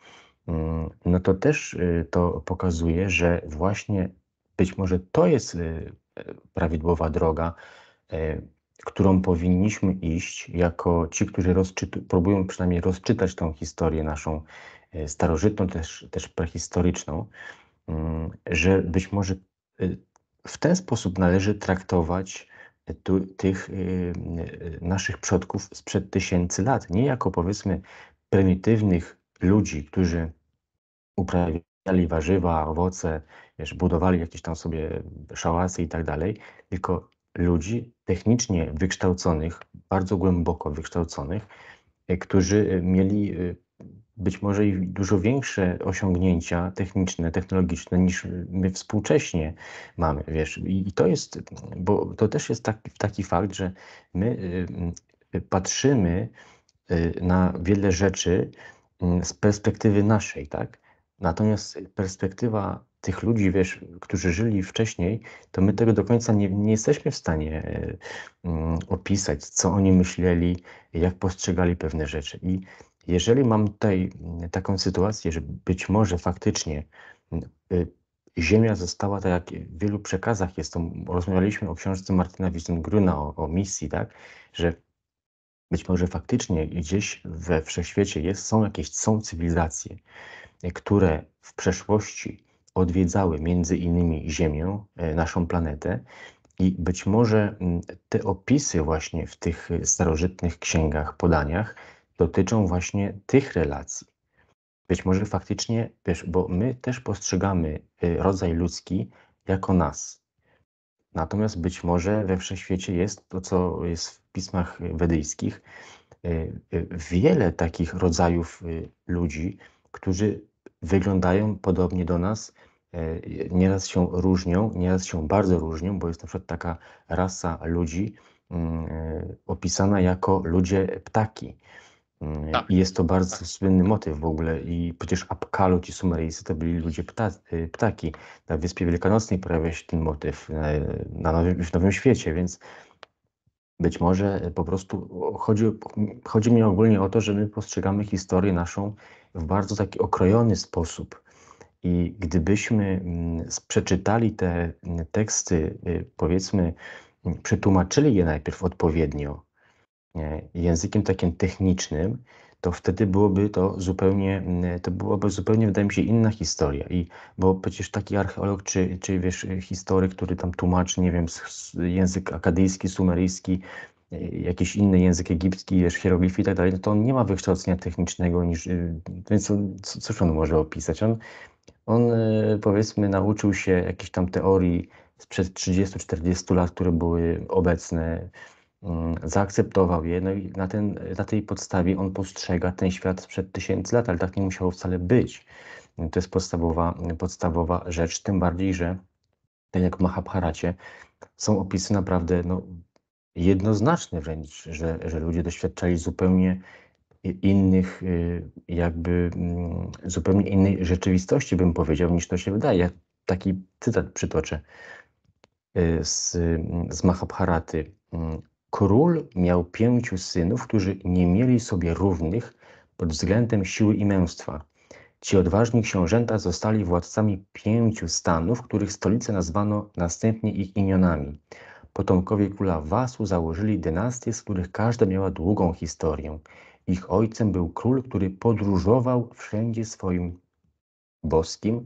no to też y, to pokazuje, że właśnie być może to jest prawidłowa droga e, którą powinniśmy iść jako ci, którzy próbują przynajmniej rozczytać tą historię naszą e, starożytną, też, też prehistoryczną, mm, że być może e, w ten sposób należy traktować e, tu, tych naszych przodków sprzed tysięcy lat, nie jako powiedzmy prymitywnych ludzi, którzy uprawiali warzywa, owoce, wiesz, budowali jakieś tam sobie szałasy i tak dalej, tylko ludzi technicznie wykształconych, bardzo głęboko wykształconych, e, którzy e, mieli e, być może i dużo większe osiągnięcia techniczne, technologiczne niż my współcześnie mamy, wiesz. I to jest, bo to też jest taki, taki fakt, że my y, y, patrzymy y, na wiele rzeczy mm, z perspektywy naszej, tak? Natomiast perspektywa tych ludzi, wiesz, którzy żyli wcześniej, to my tego do końca nie, nie jesteśmy w stanie y, opisać, co oni myśleli, jak postrzegali pewne rzeczy. I jeżeli mam tutaj mm, taką sytuację, że być może faktycznie y, Ziemia została, tak jak w wielu przekazach jest, to rozmawialiśmy o książce Martina Wittengruna, o, o misji, tak, że być może faktycznie gdzieś we wszechświecie jest, są jakieś, są cywilizacje, e, które w przeszłości odwiedzały między innymi Ziemię, e, naszą planetę. I być może mm, te opisy właśnie w tych starożytnych księgach, podaniach dotyczą właśnie tych relacji. Być może faktycznie, wiesz, bo my też postrzegamy y, rodzaj ludzki jako nas. Natomiast być może we wszechświecie jest to, co jest w pismach wedyjskich, y, y, wiele takich rodzajów ludzi, którzy wyglądają podobnie do nas, E, nieraz się różnią, nieraz się bardzo różnią, bo jest na przykład taka rasa ludzi mm, e, opisana jako ludzie ptaki. Mm, tak. I jest to bardzo tak. słynny motyw w ogóle. I przecież Apkalu, ci Sumeryjscy, to byli ludzie pta e, ptaki. Na Wyspie Wielkanocnej pojawia się ten motyw na, w Nowym Świecie, więc być może po prostu chodzi, chodzi mi ogólnie o to, że my postrzegamy historię naszą w bardzo taki okrojony sposób. I gdybyśmy mm, przeczytali te mm, teksty, y, powiedzmy, mm, przetłumaczyli je najpierw odpowiednio językiem takim technicznym, to wtedy byłoby to zupełnie, to byłoby zupełnie, wydaje mi się, inna historia. I, bo przecież taki archeolog, czy, czy wiesz, historyk, który tam tłumaczy, nie wiem, język akadyjski, sumeryjski, y, jakiś inny język egipski, wiesz, hieroglify i tak dalej, no to on nie ma wykształcenia technicznego, niż, y, więc co, cóż on może opisać? On on y, powiedzmy nauczył się jakichś tam teorii sprzed 30-40 lat, które były obecne, mm, zaakceptował je, no i na, ten, na tej podstawie on postrzega ten świat sprzed tysięcy lat, ale tak nie musiało wcale być. To jest podstawowa, podstawowa rzecz, tym bardziej, że tak jak w Mahabharacie, są opisy naprawdę no, jednoznaczne wręcz, że, że ludzie doświadczali zupełnie innych, y, jakby mm, zupełnie innej rzeczywistości, bym powiedział, niż to się wydaje. Taki cytat przytoczę y, z, mm, z Mahabharaty. Mm, Król miał pięciu synów, którzy nie mieli sobie równych pod względem siły i męstwa. Ci odważni książęta zostali władcami pięciu stanów, których stolice nazwano następnie ich imionami. Potomkowie króla Wasu założyli dynastie, z których każda miała długą historię. Ich ojcem był król, który podróżował wszędzie swoim boskim,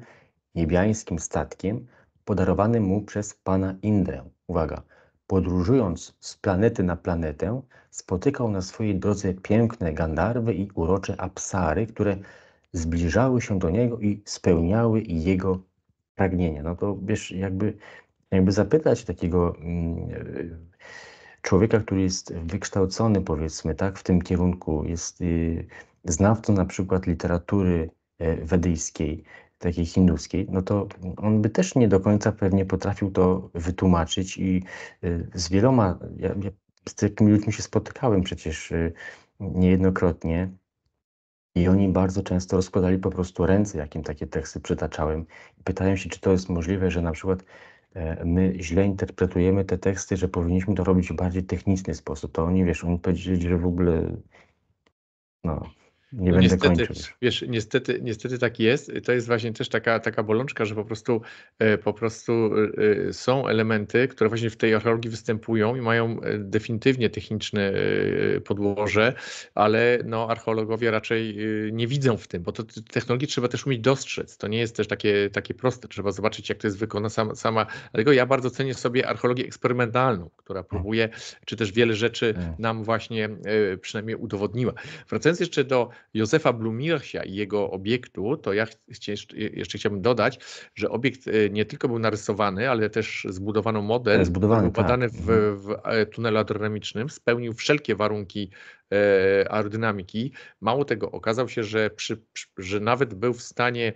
niebiańskim statkiem, podarowanym mu przez pana Indrę. Uwaga, podróżując z planety na planetę, spotykał na swojej drodze piękne gandarwy i urocze apsary, które zbliżały się do niego i spełniały jego pragnienia. No to wiesz, jakby, jakby zapytać takiego mm, człowieka, który jest wykształcony, powiedzmy, tak, w tym kierunku, jest y, znawcą na przykład literatury y, wedyjskiej, takiej hinduskiej, no to on by też nie do końca pewnie potrafił to wytłumaczyć i y, z wieloma, ja, ja, z takimi ludźmi się spotykałem przecież y, niejednokrotnie, i oni bardzo często rozkładali po prostu ręce, jakim takie teksty przytaczałem. Pytają się, czy to jest możliwe, że na przykład E, my źle interpretujemy te teksty, że powinniśmy to robić w bardziej techniczny sposób. To oni, wiesz, oni powiedzieli, że w ogóle no, nie no będę niestety, kończył. Wiesz, niestety, niestety tak jest. To jest właśnie też taka, taka bolączka, że po prostu, e, po prostu e, e, są elementy, które właśnie w tej archeologii występują i mają definitywnie techniczne podłoże, ale no, archeologowie raczej nie widzą w tym, bo to technologii trzeba też umieć dostrzec. To nie jest też takie, takie proste. Trzeba zobaczyć, jak to jest wykonane sama, sama. Dlatego ja bardzo cenię sobie archeologię eksperymentalną, która próbuje, czy też wiele rzeczy mm. nam właśnie przynajmniej udowodniła. Wracając jeszcze do Józefa Blumirsia i jego obiektu, to ja chcie, jeszcze chciałbym dodać, że obiekt e, nie tylko był narysowany, ale też zbudowano model, e, zbudowany, był tak. badany tak. w, mhm. w e, tunelu aerodynamicznym, spełnił wszelkie warunki aerodynamiki. Mało tego, okazał się, że, przy, że nawet był w stanie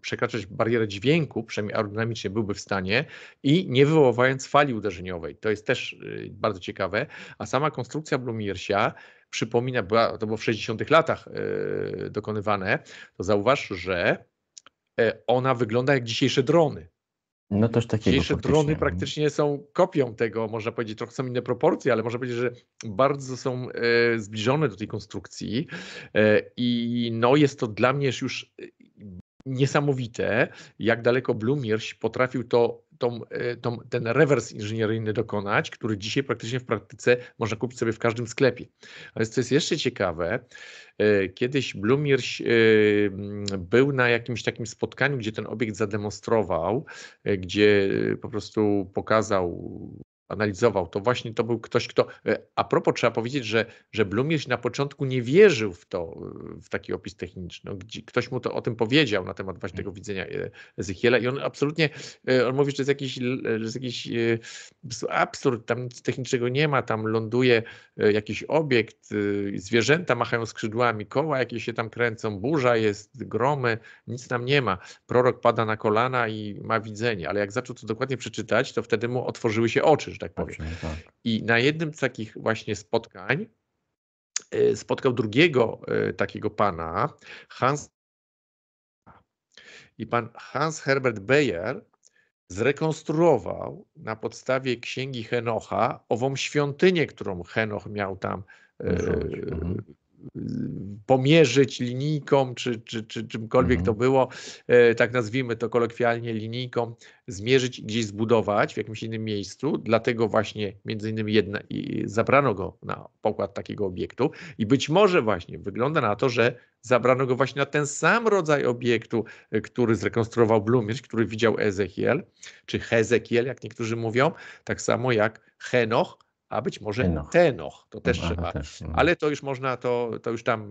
przekraczać barierę dźwięku, przynajmniej aerodynamicznie byłby w stanie i nie wywoływając fali uderzeniowej. To jest też bardzo ciekawe. A sama konstrukcja Blumirsia przypomina, to było w 60 latach e, dokonywane, to zauważ, że e, ona wygląda jak dzisiejsze drony. No też Dzisiejsze faktycznie. drony no. praktycznie są kopią tego, można powiedzieć, trochę są inne proporcje, ale można powiedzieć, że bardzo są e, zbliżone do tej konstrukcji i no jest to dla mnie już niesamowite, jak daleko Blumier potrafił to tą, e, tą, ten rewers inżynieryjny dokonać, który dzisiaj praktycznie w praktyce można kupić sobie w każdym sklepie. Ale co jest jeszcze ciekawe, e, kiedyś Blumir e, był na jakimś takim spotkaniu, gdzie ten obiekt zademonstrował, gdzie po prostu pokazał analizował, to właśnie to był ktoś, kto. E, a propos trzeba powiedzieć, że, że Blumirz na początku nie wierzył w to, e, w taki opis techniczny. Gdzie ktoś mu to o tym powiedział na temat właśnie mm. tego widzenia e, Ezechiela i on absolutnie, on mówi, że to jest jakiś, jest jakiś absurd, tam nic technicznego nie ma, tam ląduje jakiś obiekt, zwierzęta machają skrzydłami, koła jakieś się tam kręcą, burza jest, gromy, nic tam nie ma. Prorok pada na kolana i ma widzenie, ale jak zaczął to dokładnie przeczytać, to wtedy mu otworzyły się oczy, że tak powiem. Tak. I na jednym z takich właśnie spotkań e, spotkał drugiego e, takiego pana, Hans. I pan Hans Herbert Beyer zrekonstruował na podstawie księgi Henocha ową świątynię, którą Henoch miał tam e, Użyć pomierzyć linijką, czy, czy, czy czymkolwiek mhm. to było, e, tak nazwijmy to kolokwialnie linijką, zmierzyć i gdzieś zbudować w jakimś innym miejscu. Dlatego właśnie między innymi jedna, zabrano go na pokład takiego obiektu i być może właśnie wygląda na to, że zabrano go właśnie na ten sam rodzaj obiektu, e, który zrekonstruował Blumierz, który widział Ezechiel, czy Hezekiel, jak niektórzy mówią, tak samo jak Henoch, a być może Tenoch. Tenoch. To też Aha, trzeba. Też, no. Ale to już można, to, to już tam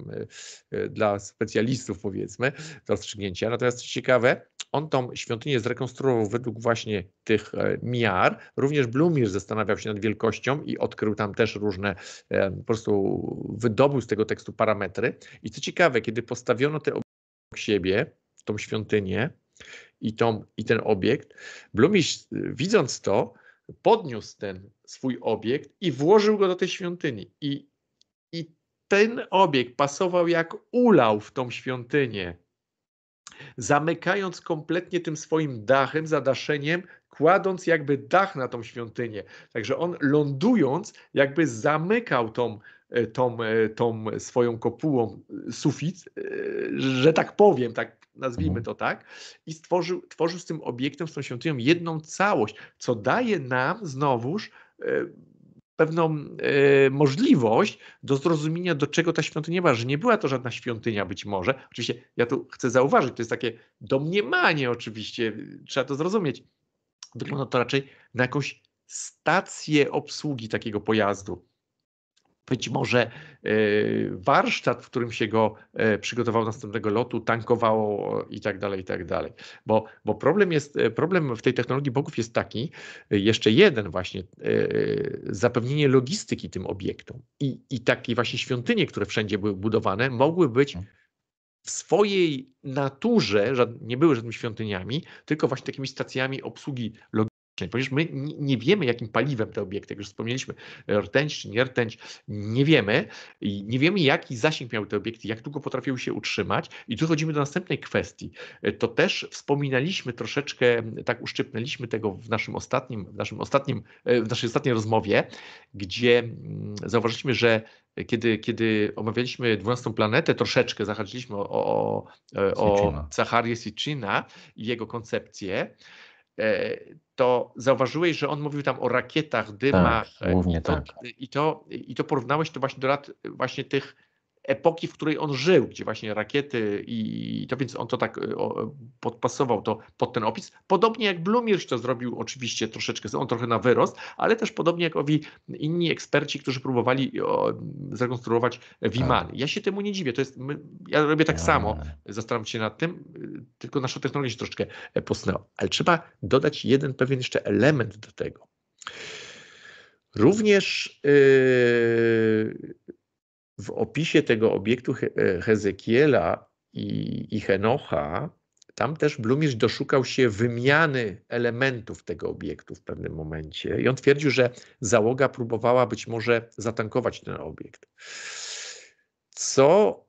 y, dla specjalistów powiedzmy, do rozstrzygnięcia. Natomiast ciekawe, on tą świątynię zrekonstruował według właśnie tych e, miar. Również Blumir zastanawiał się nad wielkością i odkrył tam też różne, po prostu wydobył z tego tekstu parametry. I co ciekawe, kiedy postawiono te obiekty siebie, tą świątynię i, tą, i ten obiekt, Blumir widząc to, podniósł ten swój obiekt i włożył go do tej świątyni. I, i ten obiekt pasował jak ulał w tą świątynię, zamykając kompletnie tym swoim dachem, zadaszeniem, kładąc jakby dach na tą świątynię. Także on lądując, jakby zamykał tą, e, tą, e, tą swoją kopułą e, sufit, że tak powiem, tak nazwijmy mhm. to tak, i stworzył, tworzył z tym obiektem, z tą świątynią jedną całość, co daje nam znowuż E, pewną e, możliwość do zrozumienia, do czego ta świątynia była, że nie była to żadna świątynia być może. Oczywiście ja tu chcę zauważyć, to jest takie domniemanie oczywiście, e, trzeba to zrozumieć. Wygląda to raczej na jakąś stację obsługi takiego pojazdu być może e, warsztat, w którym się go e, przygotował następnego lotu, tankowało i tak dalej, i tak dalej. Bo, bo problem, jest, e, problem w tej technologii bogów jest taki, jeszcze jeden właśnie, zapewnienie logistyki tym obiektom. I, i takie właśnie świątynie, które wszędzie były budowane, mogły być mhm. w swojej naturze, nie były żadnymi świątyniami, tylko właśnie takimi stacjami obsługi logistycznej, Ponieważ my nie wiemy, jakim paliwem te obiekty, jak już wspomnieliśmy, rtęć czy nie rtęć, nie wiemy. I nie wiemy, jaki zasięg miały te obiekty, jak długo potrafiły się utrzymać. I tu chodzimy do następnej kwestii. To też wspominaliśmy troszeczkę, tak uszczypnęliśmy tego w naszym ostatnim, w naszym ostatnim, w naszej ostatniej rozmowie, gdzie mm, zauważyliśmy, że kiedy, kiedy omawialiśmy 12 planetę, troszeczkę zahaczyliśmy o, o, o Zacharię i jego koncepcję, E, to zauważyłeś, że on mówił tam o rakietach, dymach. Tak, głównie to, tak. I to, I to porównałeś to właśnie do lat właśnie tych epoki, w której on żył, gdzie właśnie rakiety i to, więc on to tak y, podpasował to pod ten opis. Podobnie jak Blumirz to zrobił oczywiście troszeczkę, on trochę na wyrost, ale też podobnie jak owi inni eksperci, którzy próbowali y, zrekonstruować Wimany. Tak. Ja się temu nie dziwię, to jest, ja robię tak samo, zastanawiam się nad tym, y, tylko nasza technologia się troszeczkę e, posunęła. Ale trzeba dodać jeden pewien jeszcze element do tego. Również yy, w opisie tego obiektu e, Hezekiela i, i Henocha, tam też Blumisz doszukał się wymiany elementów tego obiektu w pewnym momencie i on twierdził, że załoga próbowała być może zatankować ten obiekt. Co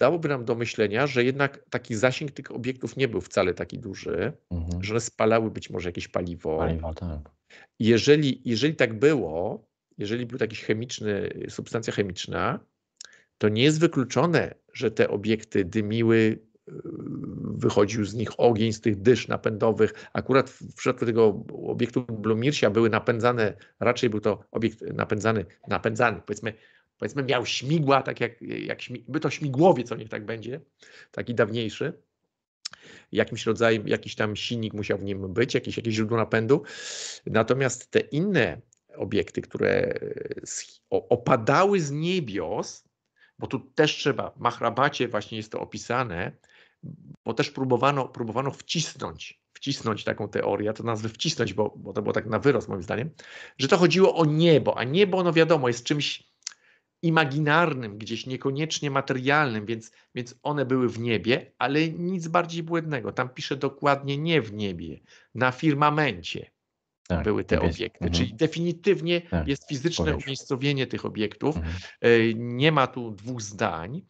dałoby nam do myślenia, że jednak taki zasięg tych obiektów nie był wcale taki duży, mhm. że one spalały być może jakieś paliwo. Paliwo, tak. Jeżeli, jeżeli tak było, jeżeli był jakiś chemiczny, substancja chemiczna, to nie jest wykluczone, że te obiekty dymiły, e, wychodził z nich ogień z tych dysz napędowych. Akurat w przypadku tego obiektu Blumirsia były napędzane, raczej był to obiekt napędzany, napędzany, powiedzmy, powiedzmy miał śmigła, tak jak, jak by to śmigłowiec, o niech tak będzie, taki dawniejszy. Jakimś rodzajem, jakiś tam silnik musiał w nim być, jakieś, jakieś źródło napędu. Natomiast te inne obiekty, które e, opadały z niebios, bo tu też trzeba, w Mahrabacie właśnie jest to opisane, bo też próbowano, próbowano wcisnąć, wcisnąć taką teorię, to nazwę wcisnąć, bo, bo to było tak na wyrost moim zdaniem, że to chodziło o niebo, a niebo, no wiadomo, jest czymś imaginarnym, gdzieś niekoniecznie materialnym, więc, więc one były w niebie, ale nic bardziej błędnego. Tam pisze dokładnie nie w niebie, na firmamencie tak, były te obiekty. Mhm. Czyli definitywnie tak, jest fizyczne umiejscowienie tych obiektów. Mhm. E, nie ma tu dwóch zdań.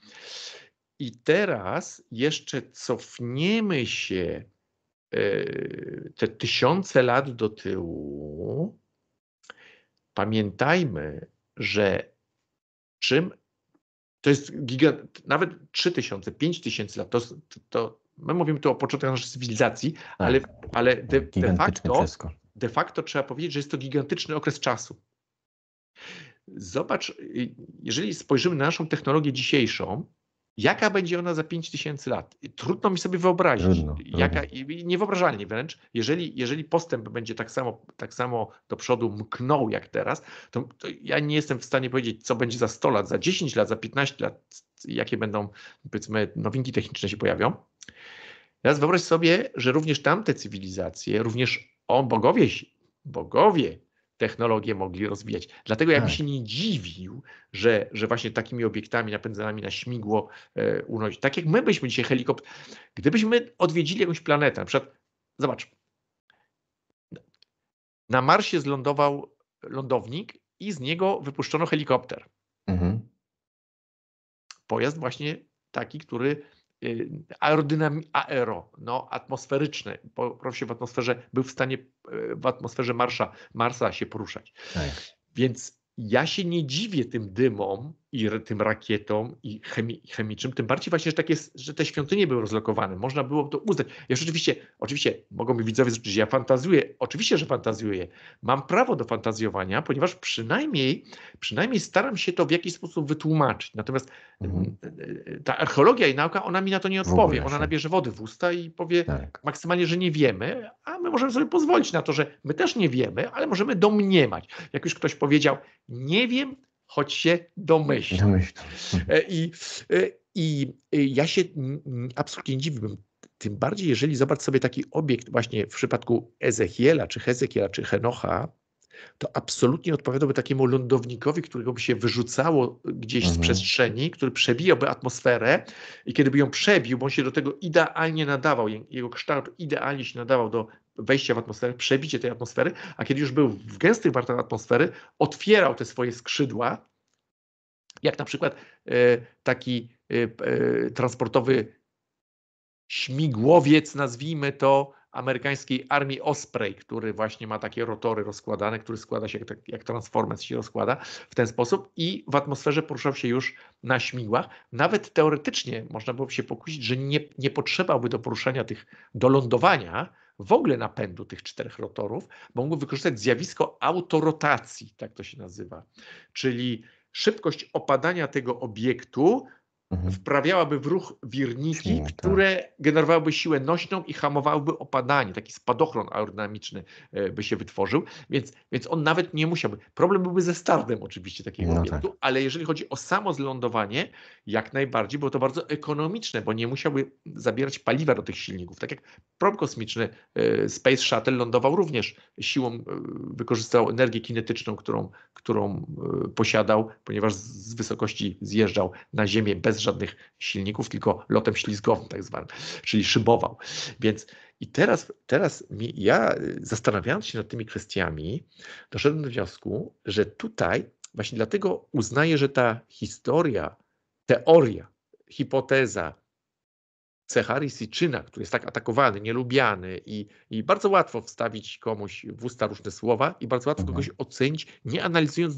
I teraz jeszcze cofniemy się e, te tysiące lat do tyłu. Pamiętajmy, że czym to jest gigant, nawet 3000, 5000 lat, to, to my mówimy tu o początkach naszej cywilizacji, tak. ale, ale de, de facto de facto trzeba powiedzieć, że jest to gigantyczny okres czasu. Zobacz, y, jeżeli spojrzymy na naszą technologię dzisiejszą, jaka będzie ona za 5000 lat? Trudno mi sobie wyobrazić. jaka, niewyobrażalnie wręcz. Jeżeli, jeżeli postęp będzie tak samo, tak samo do przodu mknął jak teraz, to, to ja nie jestem w stanie powiedzieć, co będzie za 100 lat, za 10 lat, za 15 lat, jakie będą, powiedzmy, nowinki techniczne się pojawią. Teraz wyobraź sobie, że również tamte cywilizacje, również on bogowie, bogowie technologię mogli rozwijać. Dlatego ja bym tak. się nie dziwił, że, że właśnie takimi obiektami napędzanymi na śmigło e, unosić. Tak jak my byśmy dzisiaj helikopter, gdybyśmy odwiedzili jakąś planetę, na przykład, zobacz, na Marsie zlądował lądownik i z niego wypuszczono helikopter. Mhm. Pojazd właśnie taki, który Y, aerodynami aero, no, atmosferyczny, po się w atmosferze, był w stanie e, w atmosferze Marsza, Marsa się poruszać. Tak. Więc ja się nie dziwię tym dymom, i tym rakietom i chemi, chemicznym, tym bardziej właśnie, że, tak jest, że te świątynie były rozlokowane. Można było to uznać. Ja rzeczywiście, oczywiście mogą mi widzowie że ja fantazuję, oczywiście, że fantazjuję. Mam prawo do fantazjowania, ponieważ przynajmniej, przynajmniej staram się to w jakiś sposób wytłumaczyć. Natomiast mhm. E, e, ta archeologia i nauka, ona mi na to nie odpowie. Ona nabierze wody w usta i powie tak. maksymalnie, że nie wiemy, a my możemy sobie pozwolić na to, że my też nie wiemy, ale możemy domniemać. Jak już ktoś powiedział, nie wiem, choć się domyśla. E, I, e, i, e, ja się absolutnie nie dziwiłbym. Tym bardziej, jeżeli zobacz sobie taki obiekt właśnie w przypadku Ezechiela, czy Hezekiela, czy Henocha, to absolutnie odpowiadałby takiemu lądownikowi, którego by się wyrzucało gdzieś mhm. z przestrzeni, który przebijałby atmosferę i kiedy by ją przebił, bo on się do tego idealnie nadawał, jego kształt idealnie się nadawał do wejście w atmosferę, przebicie tej atmosfery, a kiedy już był w gęstych warstwach atmosfery, otwierał te swoje skrzydła, jak na przykład e, taki e, e, transportowy śmigłowiec, nazwijmy to, amerykańskiej armii Osprey, który właśnie ma takie rotory rozkładane, który składa się jak, tak, jak transformer się rozkłada w ten sposób i w atmosferze poruszał się już na śmigłach. Nawet teoretycznie można byłoby się pokusić, że nie, nie potrzeba by do poruszania tych, do lądowania, w ogóle napędu tych czterech rotorów, mogą wykorzystać zjawisko autorotacji, tak to się nazywa, czyli szybkość opadania tego obiektu Mhm. wprawiałaby w ruch wirniki, tak. które tak. generowałyby siłę nośną i hamowałyby opadanie. Taki spadochron aerodynamiczny e, by się wytworzył, więc, więc on nawet nie musiałby. Problem byłby ze startem oczywiście takiego no tak. obiektu, tak. ale jeżeli chodzi o samo zlądowanie, jak najbardziej było to bardzo ekonomiczne, bo nie musiałby zabierać paliwa do tych silników. Tak jak prom kosmiczny e, Space Shuttle lądował również siłą, e, wykorzystał energię kinetyczną, którą, którą posiadał, ponieważ z wysokości zjeżdżał na Ziemię bez bez żadnych silników, tylko lotem ślizgowym tak zwanym, czyli szybował. Więc i teraz, teraz mi, ja y, zastanawiając się nad tymi kwestiami, doszedłem do wniosku, że tutaj właśnie dlatego uznaję, że ta historia, teoria, hipoteza, Cechary Siczyna, który jest tak atakowany, nielubiany i, i bardzo łatwo wstawić komuś w usta różne słowa i bardzo łatwo mhm. kogoś ocenić, nie analizując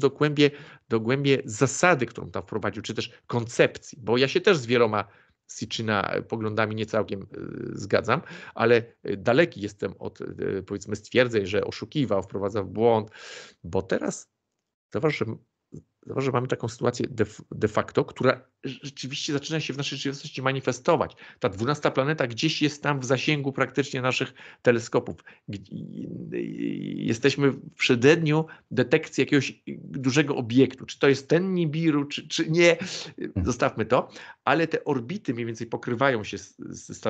do głębie zasady, którą tam wprowadził, czy też koncepcji, bo ja się też z wieloma Siczyna poglądami nie całkiem e, zgadzam, ale e, daleki jestem od e, powiedzmy stwierdzeń, że oszukiwał, wprowadzał w błąd, bo teraz zauważ, że zauważ, że mamy taką sytuację de, de, facto, która rzeczywiście zaczyna się w naszej rzeczywistości manifestować. Ta dwunasta planeta gdzieś jest tam w zasięgu praktycznie naszych teleskopów. Jesteśmy w przededniu detekcji jakiegoś dużego obiektu. Czy to jest ten Nibiru, czy, czy nie, hmm. zostawmy to, ale te orbity mniej więcej pokrywają się z, z,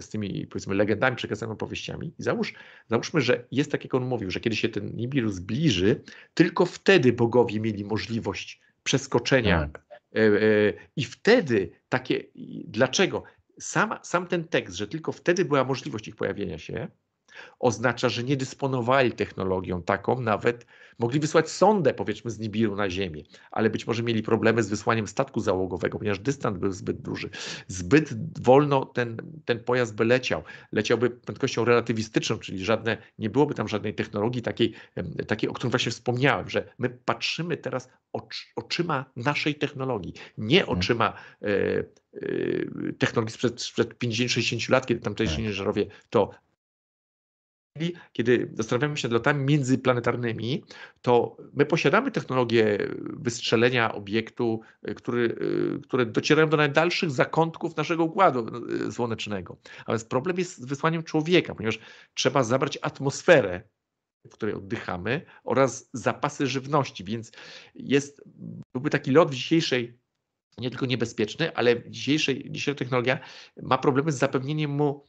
z tymi powiedzmy legendami, przekazanymi opowieściami. I załóż, załóżmy, że jest tak, jak on mówił, że kiedy się ten Nibiru zbliży, tylko wtedy bogowie mieli możliwość możliwość przeskoczenia. Tak. E, e, I wtedy takie, dlaczego? Sam, sam ten tekst, że tylko wtedy była możliwość ich pojawienia się, oznacza, że nie dysponowali technologią taką, nawet mogli wysłać sondę, powiedzmy, z Nibiru na Ziemię, ale być może mieli problemy z wysłaniem statku załogowego, ponieważ dystans był zbyt duży. Zbyt wolno ten, ten pojazd by leciał. Leciałby prędkością relatywistyczną, czyli żadne, nie byłoby tam żadnej technologii takiej, takiej o której właśnie wspomniałem, że my patrzymy teraz oczyma naszej technologii, nie mhm. oczyma e, e, technologii sprzed, sprzed 50-60 lat, kiedy tamtejsi tak. inżynierowie to kiedy zastanawiamy się nad lotami międzyplanetarnymi, to my posiadamy technologię wystrzelenia obiektu, e, który, e, które docierają do najdalszych zakątków naszego układu e, słonecznego. A więc problem jest z wysłaniem człowieka, ponieważ trzeba zabrać atmosferę w której oddychamy, oraz zapasy żywności, więc jest, byłby taki lot w dzisiejszej nie tylko niebezpieczny, ale dzisiejsza technologia ma problemy z zapewnieniem mu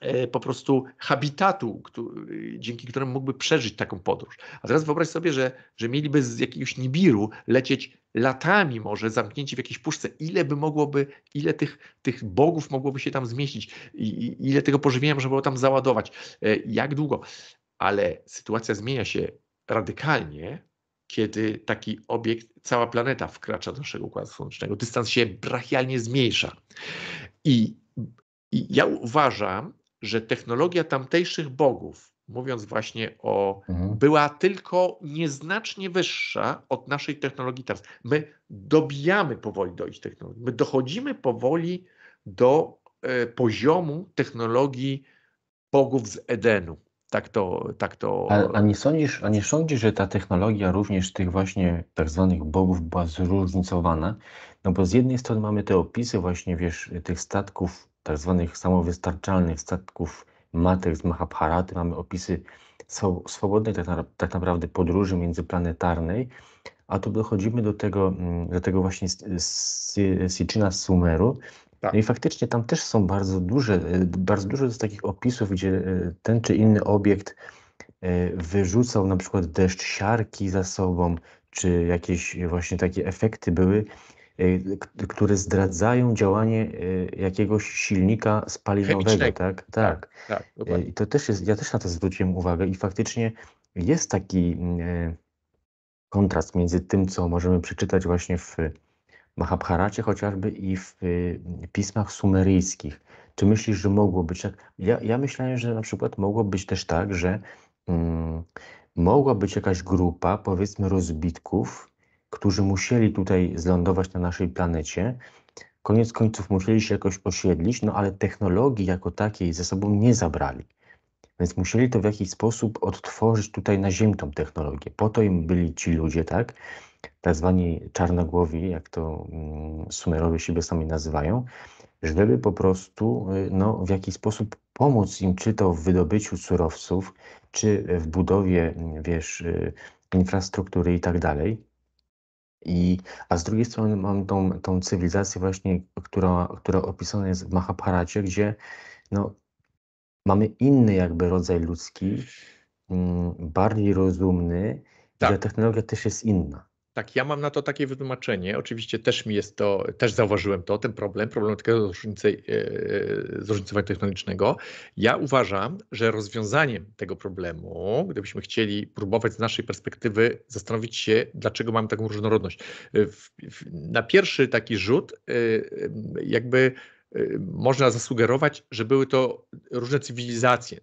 E, po prostu habitatu, który, e, dzięki któremu mógłby przeżyć taką podróż. A teraz wyobraź sobie, że, że mieliby z jakiegoś Nibiru lecieć latami może zamknięci w jakiejś puszce. Ile by mogłoby, ile tych, tych bogów mogłoby się tam zmieścić? I, ile tego pożywienia można było tam załadować? E, jak długo? Ale sytuacja zmienia się radykalnie, kiedy taki obiekt, cała planeta wkracza do naszego Układu Słonecznego. Dystans się brachialnie zmniejsza. i ja uważam, że technologia tamtejszych bogów, mówiąc właśnie o, mhm. była tylko nieznacznie wyższa od naszej technologii teraz. My dobijamy powoli do ich technologii, my dochodzimy powoli do e, poziomu technologii bogów z Edenu. Tak to, tak to... A, a, nie sądzisz, a nie sądzisz, że ta technologia również tych właśnie tak zwanych bogów była zróżnicowana? No bo z jednej strony mamy te opisy właśnie, wiesz, tych statków tzw. Tak samowystarczalnych statków matek z Mahabharaty, mamy opisy swobodnej tak, na, tak naprawdę podróży międzyplanetarnej, a tu dochodzimy do tego, mm, do tego właśnie Sichina z Sumeru. Tak. No I faktycznie tam też są bardzo duże, e, bardzo dużo jest takich opisów, gdzie e, ten czy inny obiekt e, wyrzucał na przykład deszcz siarki za sobą, czy jakieś właśnie takie efekty były Y, które zdradzają działanie y, jakiegoś silnika spalinowego, tak? Tak. tak, tak y, I to też jest, ja też na to zwróciłem uwagę i faktycznie jest taki kontrast między tym, co możemy przeczytać właśnie w Mahabharacie chociażby i w pismach sumeryjskich. Czy myślisz, że mogło być tak? Ja, ja myślałem, że na przykład mogło być też tak, że mm, mogła być jakaś grupa, powiedzmy, rozbitków, którzy musieli tutaj zlądować na naszej planecie, koniec końców musieli się jakoś osiedlić, no ale technologii jako takiej ze sobą nie zabrali. Więc musieli to w jakiś sposób odtworzyć tutaj na Ziemi tą technologię. Po to im byli ci ludzie, tak? Tak zwani czarnogłowi, jak to mm, sumerowie siebie sami nazywają, żeby po prostu y, no, w jakiś sposób pomóc im, czy to w wydobyciu surowców, czy w budowie, mm, wiesz, y, infrastruktury i tak dalej. I, a z drugiej strony mam tą, tą cywilizację właśnie, która, która opisana jest w Mahabharacie, gdzie no, mamy inny jakby rodzaj ludzki, mm, bardziej rozumny, tak. i ta tak. technologia też jest inna. Tak, ja mam na to takie wytłumaczenie. Oczywiście też mi jest to, też zauważyłem to, ten problem, problem takiego zróżnicy, e, e, zróżnicowania technologicznego. Ja uważam, że rozwiązaniem tego problemu, gdybyśmy chcieli próbować z naszej perspektywy zastanowić się, dlaczego mamy taką różnorodność. E, na pierwszy taki rzut, jakby można zasugerować, że były to różne cywilizacje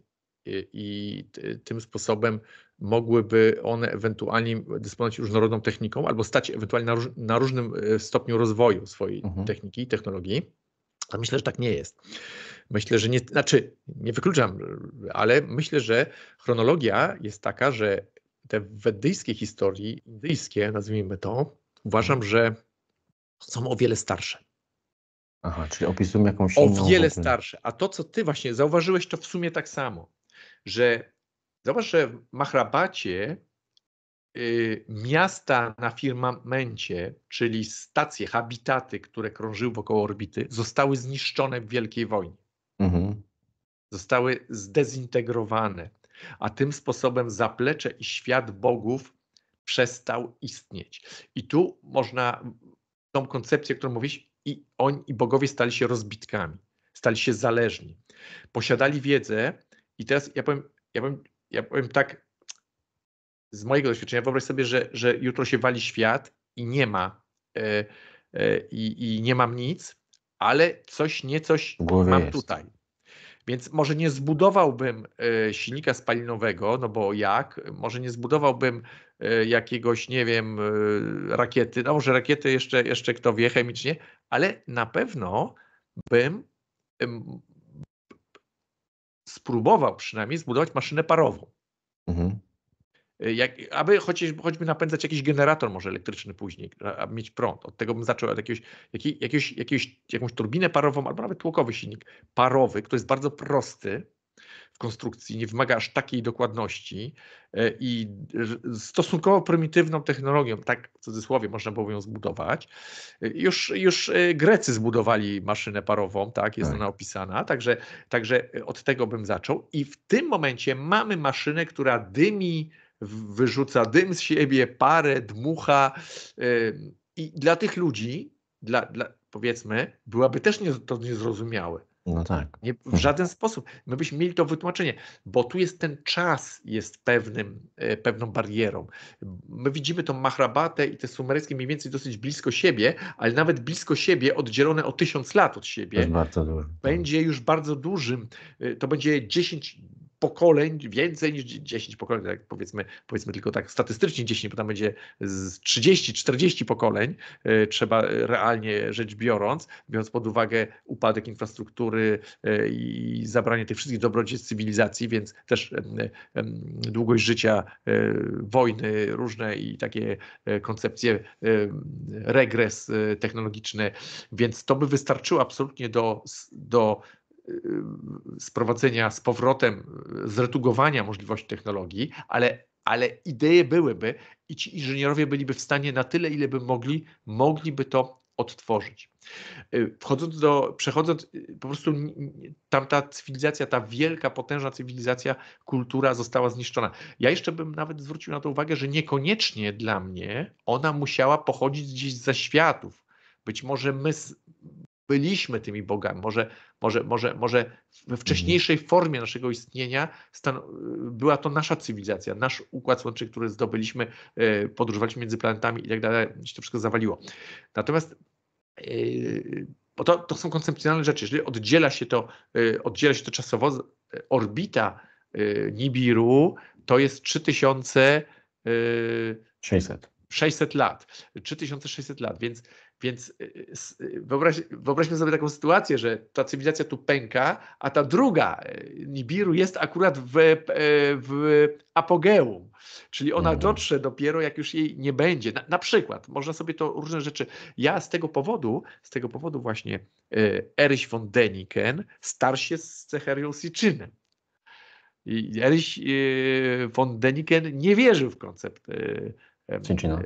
i tym sposobem mogłyby one ewentualnie dysponować różnorodną techniką albo stać ewentualnie na, róż, na różnym e, stopniu rozwoju swojej mhm. techniki i technologii. A myślę, że tak nie jest. Myślę, że nie, znaczy nie wykluczam, ale myślę, że chronologia jest taka, że te wedyjskie historii, indyjskie, nazwijmy to, uważam, mhm. że są o wiele starsze. Aha, czyli opisują jakąś. O wiele starsze. A to, co ty właśnie zauważyłeś, to w sumie tak samo, że Zobacz, że w Mahrabacie y, miasta na firmamencie, czyli stacje, habitaty, które krążyły wokoło orbity, zostały zniszczone w Wielkiej Wojnie. Mhm. Zostały zdezintegrowane, a tym sposobem zaplecze i świat bogów przestał istnieć. I tu można tą koncepcję, którą mówisz, i oni, i bogowie stali się rozbitkami, stali się zależni. Posiadali wiedzę i teraz ja powiem, ja powiem ja powiem tak, z mojego doświadczenia, wyobraź sobie, że, że jutro się wali świat i nie ma, y, y, i nie mam nic, ale coś, nie coś mam jest. tutaj. Więc może nie zbudowałbym e, silnika spalinowego, no bo jak? Może nie zbudowałbym jakiegoś, nie wiem, rakiety. No może rakiety jeszcze, jeszcze kto wie chemicznie, ale na pewno bym spróbował przynajmniej zbudować maszynę parową. Mhm. Y, jak, aby choć, choćby napędzać jakiś generator może elektryczny później, aby mieć prąd. Od tego bym zaczął od jakiegoś, jakiegoś, jakiegoś, jakąś turbinę parową albo nawet tłokowy silnik parowy, który jest bardzo prosty, w konstrukcji nie wymaga aż takiej dokładności e, i stosunkowo prymitywną technologią, tak w cudzysłowie można było ją zbudować. E, już, już e, Grecy zbudowali maszynę parową, tak, jest tak. ona opisana, także, także od tego bym zaczął. I w tym momencie mamy maszynę, która dymi, wyrzuca dym z siebie, parę, dmucha. I dla tych ludzi, dla, dla powiedzmy, byłaby też nie, to niezrozumiałe. No tak. Nie, w mhm. żaden sposób. My byśmy mieli to wytłumaczenie, bo tu jest ten czas, jest pewnym, e, pewną barierą. My widzimy tą Mahrabatę i te sumeryjskie mniej więcej dosyć blisko siebie, ale nawet blisko siebie, oddzielone o tysiąc lat od siebie, będzie już bardzo dużym, e, to będzie 10, pokoleń, więcej niż 10 pokoleń, tak powiedzmy, powiedzmy tylko tak statystycznie 10, bo tam będzie z 30-40 pokoleń, e, trzeba e, realnie rzecz biorąc, biorąc pod uwagę upadek infrastruktury e, i zabranie tych wszystkich dobrodziejstw cywilizacji, więc też długość życia, wojny różne i takie koncepcje, regres technologiczny, więc to by wystarczyło absolutnie do, do Y, y, sprowadzenia z powrotem, y, zretugowania możliwości technologii, ale, ale idee byłyby i ci inżynierowie byliby w stanie na tyle, ile by mogli, mogliby to odtworzyć. Wchodząc do, przechodząc, po prostu tamta cywilizacja, ta wielka, potężna cywilizacja, kultura została zniszczona. Ja jeszcze bym nawet zwrócił na to uwagę, że niekoniecznie dla mnie ona musiała pochodzić gdzieś ze światów. Być może my byliśmy tymi bogami. Może, może, może, może we mhm. wcześniejszej formie naszego istnienia była to nasza cywilizacja, nasz układ słoneczny, który zdobyliśmy, e, podróżowaliśmy między planetami i tak dalej, się to wszystko zawaliło. Natomiast e, bo to, to są koncepcjonalne rzeczy. Jeżeli oddziela się to, e, oddziela się to czasowo, orbita Nibiru to jest 3600. 600 lat, 3600 lat, więc więc y, y, y, wyobraź, wyobraźmy sobie taką sytuację, że ta cywilizacja tu pęka, a ta druga Nibiru jest akurat w, e, w apogeum, czyli ona mhm. dotrze dopiero jak już jej nie będzie. Na, na, przykład, można sobie to różne rzeczy. Ja z tego powodu, z tego powodu właśnie Eryś von Deniken star się z Cecherią Siczynem. I Eryś von Deniken nie wierzył w koncept Siczyna.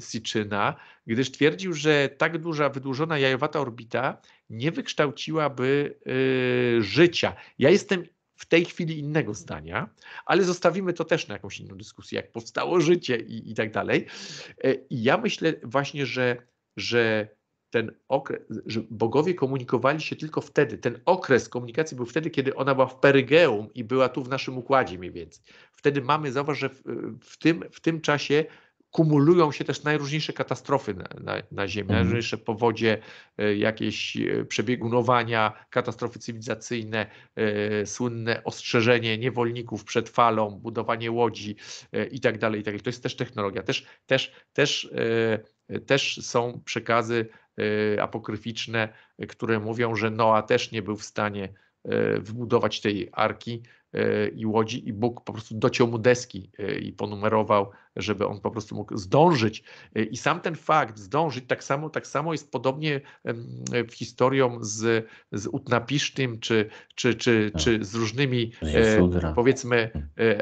Sitchina, gdyż twierdził, że tak duża wydłużona jajowata orbita nie wykształciłaby y, życia. Ja jestem w tej chwili innego zdania, ale zostawimy to też na jakąś inną dyskusję, jak powstało życie i, i tak dalej. E, I ja myślę właśnie, że, że ten okres, że bogowie komunikowali się tylko wtedy, ten okres komunikacji był wtedy, kiedy ona była w perygeum i była tu w naszym układzie mniej więcej. Wtedy mamy, zauważ, że w, w, tym, w tym czasie kumulują się też najróżniejsze katastrofy na, na, na Ziemi, mhm. najróżniejsze powodzie, e, jakieś e, przebiegunowania, katastrofy cywilizacyjne, e, słynne ostrzeżenie niewolników przed falą, budowanie łodzi i tak dalej, i tak dalej. To jest też technologia. Też, też, też, też są przekazy apokryficzne, które mówią, że Noa też nie był w stanie wybudować tej arki, E, i Łodzi i Bóg po prostu dociął mu deski e, i ponumerował, żeby on po prostu mógł zdążyć. E, I sam ten fakt, zdążyć, tak samo, tak samo jest podobnie w historią z, z Utnapisztym, czy, czy, czy, tak. czy z różnymi powiedzmy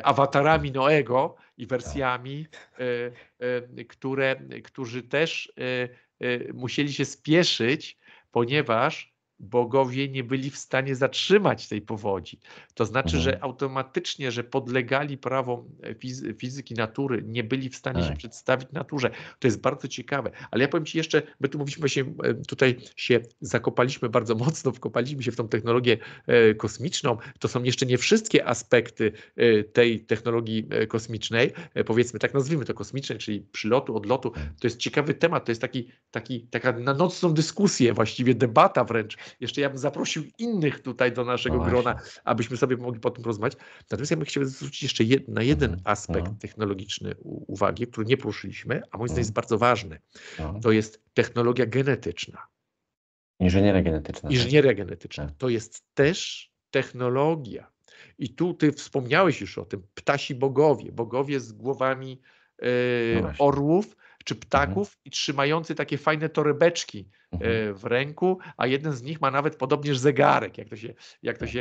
awatarami Noego i tak. wersjami, które, którzy też musieli się spieszyć, ponieważ bogowie nie byli w stanie zatrzymać tej powodzi. To znaczy, mhm. że automatycznie, że podlegali prawom e, fizy fizyki natury, nie byli w stanie tak. się przedstawić naturze. To jest bardzo ciekawe. Ale ja powiem Ci jeszcze, my tu mówiliśmy się, e, tutaj się zakopaliśmy bardzo mocno, wkopaliśmy się w tą technologię e, kosmiczną. To są jeszcze nie wszystkie aspekty tej technologii kosmicznej, powiedzmy tak nazwijmy to kosmicznej, czyli przylotu, odlotu. Tak. To jest ciekawy temat, to jest taki, taki, taka na nocną dyskusję, właściwie debata wręcz jeszcze ja bym zaprosił innych tutaj do naszego no grona, abyśmy sobie mogli potem rozmawiać. Natomiast ja bym chciał zwrócić jeszcze jed, na jeden mhm. aspekt no. technologiczny uwagi, który nie poruszyliśmy, a moim zdaniem jest mhm. bardzo ważny. No. To jest technologia genetyczna. Inżynieria genetyczna. Tak. Inżynieria genetyczna. Tak. To jest też technologia. I tu ty wspomniałeś już o tym, ptasi bogowie, bogowie z głowami yy, no orłów, czy mhm. ptaków mhm. i trzymający takie fajne torebeczki e, mhm. w ręku, a jeden z nich ma nawet podobnież zegarek, jak to się, jak to tak. się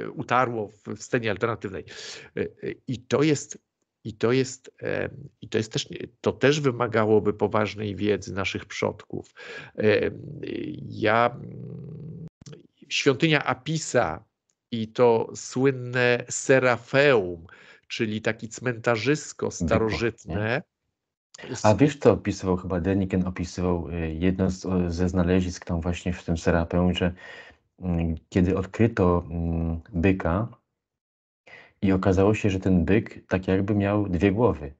e, utarło w scenie alternatywnej. E, I to jest i to jest, i to jest też, to też wymagałoby poważnej wiedzy naszych przodków. Ja, świątynia Apisa i to słynne Serafeum, czyli taki cmentarzysko starożytne, a wiesz, co opisywał chyba Deniken, opisywał y, jedno z, ze znalezisk tam właśnie w tym serapę, że mm, kiedy odkryto mm, byka i okazało się, że ten byk tak jakby miał dwie głowy.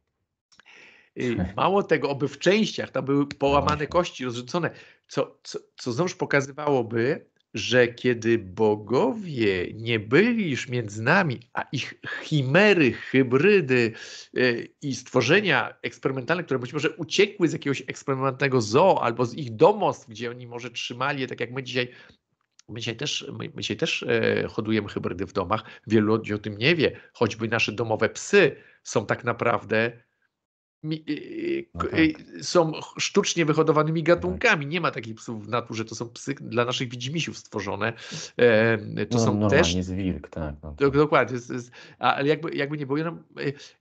Y, mało tego, oby w częściach tam były no połamane kości, rozrzucone, co, co, co znowuż pokazywałoby, że kiedy bogowie nie byli już między nami, a ich chimery, hybrydy e, i stworzenia eksperymentalne, które być może uciekły z jakiegoś eksperymentalnego zoo albo z ich domostw, gdzie oni może trzymali je, tak jak my dzisiaj My dzisiaj też, my, my dzisiaj też e, hodujemy hybrydy w domach. Wielu ludzi o tym nie wie. Choćby nasze domowe psy są tak naprawdę Y, no y, tak. są sztucznie wyhodowanymi tak. gatunkami. Nie ma takich psów w naturze. To są psy dla naszych widzimisiów stworzone. E, to no, są też... z wilk, tak. No. Dokładnie. ale jakby, jakby nie było... Y,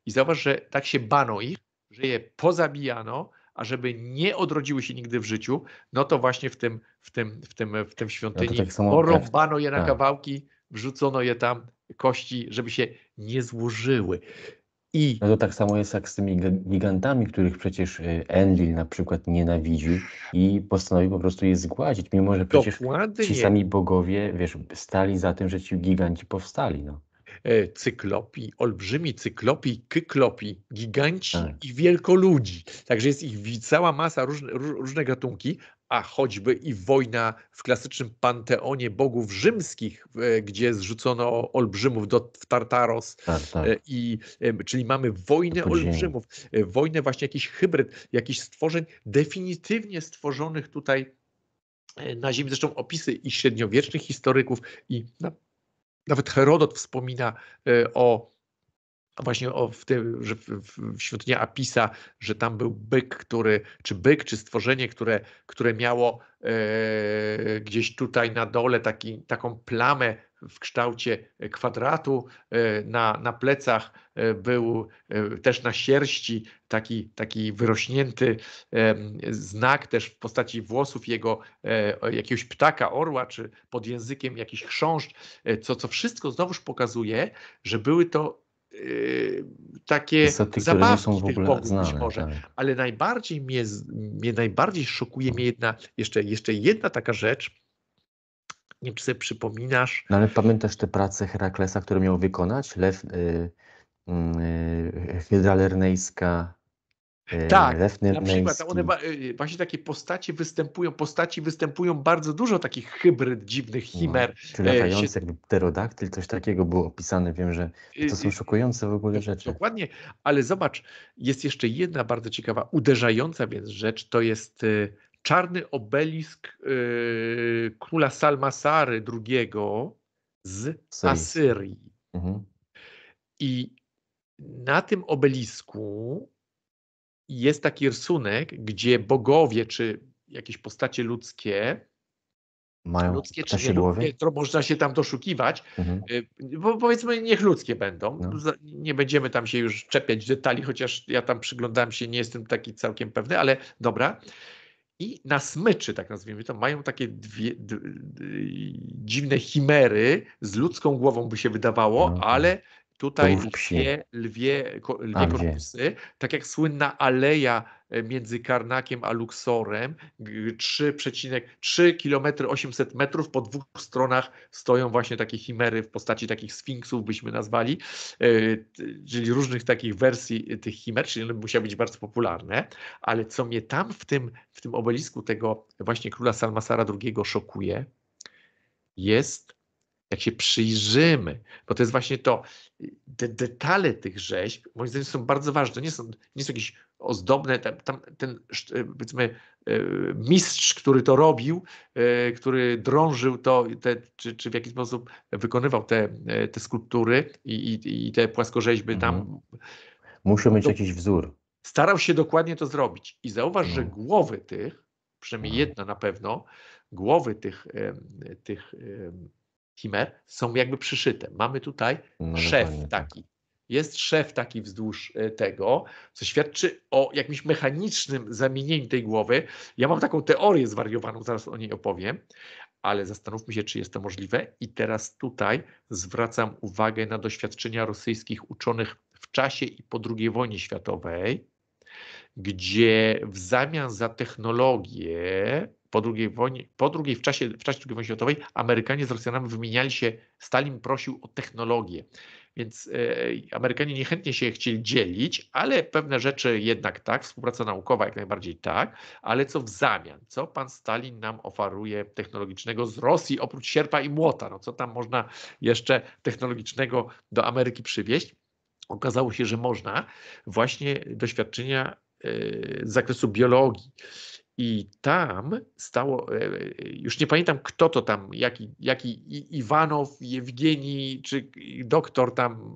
I zauważ, że tak się bano ich, że je pozabijano, a żeby nie odrodziły się nigdy w życiu, no to właśnie w tym, w tym, w tym, w tym no świątyni no tak porąbano je na tak. kawałki, wrzucono je tam, kości, żeby się nie złożyły. I... No to tak samo jest jak z tymi gigantami, których przecież y, Enlil na przykład nienawidził i postanowił po prostu je zgładzić, mimo że przecież Dokładnie. ci sami bogowie, wiesz, stali za tym, że ci giganci powstali, no. E, cyklopi, olbrzymi cyklopi, kyklopi, giganci tak. i wielkoludzi. Także jest ich cała masa, różne, różne gatunki, a choćby i wojna w klasycznym panteonie bogów rzymskich, e, gdzie zrzucono olbrzymów do, w Tartaros. Tak, tak. E, I, czyli mamy wojnę olbrzymów, e, wojnę właśnie jakiś hybryd, jakichś stworzeń definitywnie stworzonych tutaj na Ziemi. Zresztą opisy i średniowiecznych historyków i na, nawet Herodot wspomina o właśnie o w tym, że w, świątyni Apisa, że tam był byk, który, czy byk, czy stworzenie, które, które miało e, gdzieś tutaj na dole taki, taką plamę w kształcie e, kwadratu e, na, na plecach, e, był e, też na sierści taki, taki wyrośnięty znak też w postaci włosów jego e, jakiegoś ptaka, orła, czy pod językiem jakiś chrząszcz, co, co wszystko znowuż pokazuje, że były to Y, takie Zatyki, zabawki tych bogów znane, być może, tak. ale najbardziej mnie, mnie najbardziej szokuje mnie jedna, jeszcze, jeszcze jedna taka rzecz, nie wiem, czy sobie przypominasz. No ale pamiętasz te prace Heraklesa, które miał wykonać? Lew, y, mm, y, Hydra Lernejska, tak, e, Lefner, na przykład one e, właśnie takie postacie występują, postaci występują bardzo dużo takich hybryd dziwnych chimer. No, czy e, latających się... pterodaktyl, coś takiego było opisane, wiem, że y, to są y, szokujące w ogóle y, rzeczy. Dokładnie, ale zobacz, jest jeszcze jedna bardzo ciekawa, uderzająca więc rzecz, to jest czarny obelisk yy, króla Salmasary II z Asyrii. Mhm. I na tym obelisku jest taki rysunek, gdzie bogowie czy jakieś postacie ludzkie mają ludzkie czy nie ludzkie, to można się tam doszukiwać, mhm. Y, bo powiedzmy niech ludzkie będą, no. nie będziemy tam się już czepiać detali, chociaż ja tam przyglądałem się, nie jestem taki całkiem pewny, ale dobra. I na smyczy, tak nazwijmy to, mają takie dwie, dziwne chimery z ludzką głową, by się wydawało, no, tak. ale Tutaj lwie, lwie, lwie korpusy, tak jak słynna aleja e, między Karnakiem a Luxorem, 3,3 km 800 metrów, po dwóch stronach stoją właśnie takie chimery w postaci takich sfinksów, byśmy nazwali, e, czyli różnych takich wersji e, tych chimer, czyli one musiały być bardzo popularne, ale co mnie tam w tym, w tym obelisku tego właśnie króla Salmasara II szokuje, jest jak się przyjrzymy, bo to jest właśnie to, te detale tych rzeźb, moim zdaniem są bardzo ważne, to nie są, nie są jakieś ozdobne, tam, tam ten e, powiedzmy e, mistrz, który to robił, e, który drążył to, te, czy, czy w jakiś sposób wykonywał te, te skulptury i, i, i te płaskorzeźby mhm. tam. Muszą mieć to, jakiś wzór. Starał się dokładnie to zrobić i zauważ, mhm. że głowy tych, przynajmniej mhm. jedna na pewno, głowy tych, tych chimer są jakby przyszyte. Mamy tutaj no, szef tak. taki. Jest szef taki wzdłuż e, tego, co świadczy o jakimś mechanicznym zamienieniu tej głowy. Ja mam taką teorię zwariowaną, zaraz o niej opowiem, ale zastanówmy się, czy jest to możliwe. I teraz tutaj zwracam uwagę na doświadczenia rosyjskich uczonych w czasie i po II wojnie światowej, gdzie w zamian za technologię po drugiej wojnie, po drugiej, w czasie, w czasie II wojny światowej Amerykanie z Rosjanami wymieniali się, Stalin prosił o technologię. Więc e, Amerykanie niechętnie się chcieli dzielić, ale pewne rzeczy jednak tak, współpraca naukowa jak najbardziej tak, ale co w zamian? Co pan Stalin nam oferuje technologicznego z Rosji oprócz sierpa i młota? No co tam można jeszcze technologicznego do Ameryki przywieźć? Okazało się, że można właśnie doświadczenia e, z zakresu biologii, i tam stało, e, e, już nie pamiętam kto to tam, jaki, jaki Iwanow, Jewgeni czy doktor tam,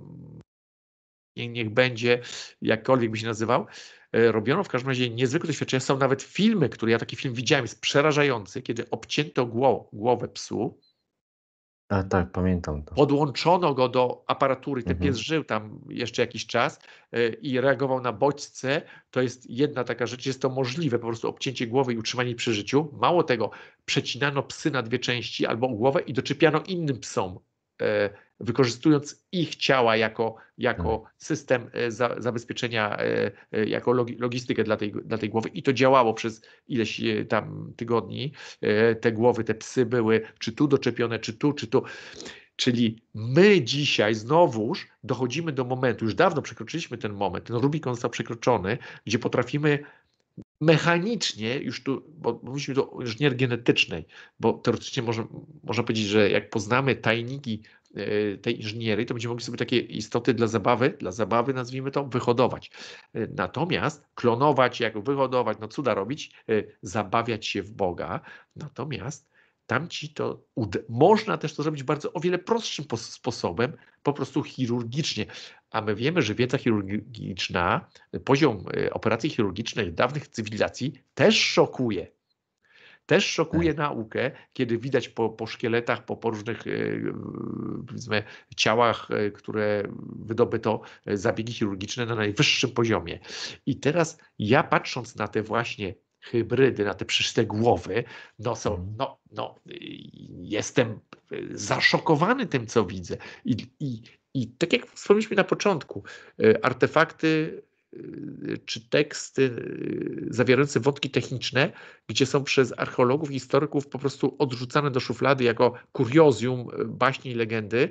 niech będzie, jakkolwiek by się nazywał, e, robiono w każdym razie niezwykłe doświadczenia. Są nawet filmy, które ja taki film widziałem, jest przerażający, kiedy obcięto głowę psu, a tak, pamiętam to. Podłączono go do aparatury, ten mhm. pies żył tam jeszcze jakiś czas e, i reagował na bodźce. To jest jedna taka rzecz, jest to możliwe, po prostu obcięcie głowy i utrzymanie przy życiu. Mało tego, przecinano psy na dwie części albo głowę i doczepiano innym psom E, wykorzystując ich ciała jako, jako tak. system e, za, zabezpieczenia, e, jako logistykę dla tej, dla tej głowy. I to działało przez ileś tam tygodni. Te głowy, te psy były czy tu doczepione, czy tu, czy tu. Czyli my dzisiaj znowuż dochodzimy do momentu, już dawno przekroczyliśmy ten moment, ten Rubikon został przekroczony, gdzie potrafimy mechanicznie, już tu, bo mówiliśmy to o inżynierii genetycznej, bo teoretycznie może, można powiedzieć, że jak poznamy tajniki e, tej inżynierii, to będziemy mogli sobie takie istoty dla zabawy, dla zabawy nazwijmy to, wyhodować. E, natomiast klonować, jak wyhodować, no cuda robić, e, zabawiać się w Boga. Natomiast tam ci to uda. Można też to zrobić bardzo o wiele prostszym sposobem, po prostu chirurgicznie. A my wiemy, że wiedza chirurgiczna, poziom e, operacji chirurgicznych dawnych cywilizacji też szokuje. Też szokuje tak. naukę, kiedy widać po, po szkieletach, po, po różnych e, ciałach, e, które wydobyto zabiegi chirurgiczne na najwyższym poziomie. I teraz ja patrząc na te właśnie hybrydy, na te przyszłe głowy, no są, mhm. no, no y, jestem y, zaszokowany tym, co widzę. I, i, i tak jak wspomnieliśmy na początku, y, artefakty Y, czy teksty y, zawierające wątki techniczne, gdzie są przez archeologów, historyków po prostu odrzucane do szuflady jako kuriozjum y, baśni i legendy.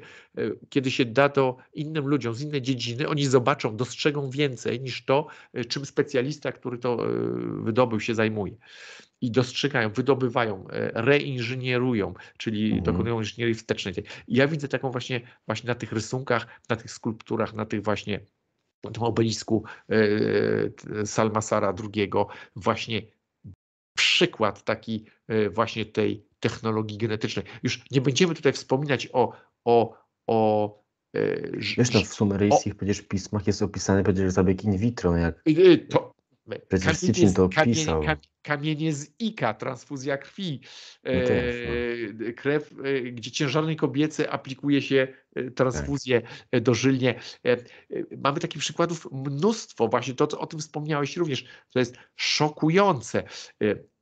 Kiedy się da to innym ludziom z innej dziedziny, oni zobaczą, dostrzegą więcej niż to, czym specjalista, który to wydobył, się zajmuje. I dostrzegają, wydobywają, reinżynierują, czyli mhm. dokonują inżynierii wstecznej. Ja widzę taką właśnie, właśnie na tych rysunkach, na tych skulpturach, na tych właśnie tym obelisku e, Salmasara II właśnie przykład taki e, właśnie tej technologii genetycznej. Już nie będziemy tutaj wspominać o, o, o Zresztą e, w sumeryjskich o, przecież pismach jest opisany przecież zabieg in vitro. Jak... Y, to, Precyzystycznie to opisał. Kamienie, kamienie z Ika, transfuzja krwi, no e, krew, e, gdzie ciężarnej kobiece aplikuje się e, transfuzję tak. dożylnie. Mamy takich przykładów mnóstwo, właśnie to, co o tym wspomniałeś również, to jest szokujące.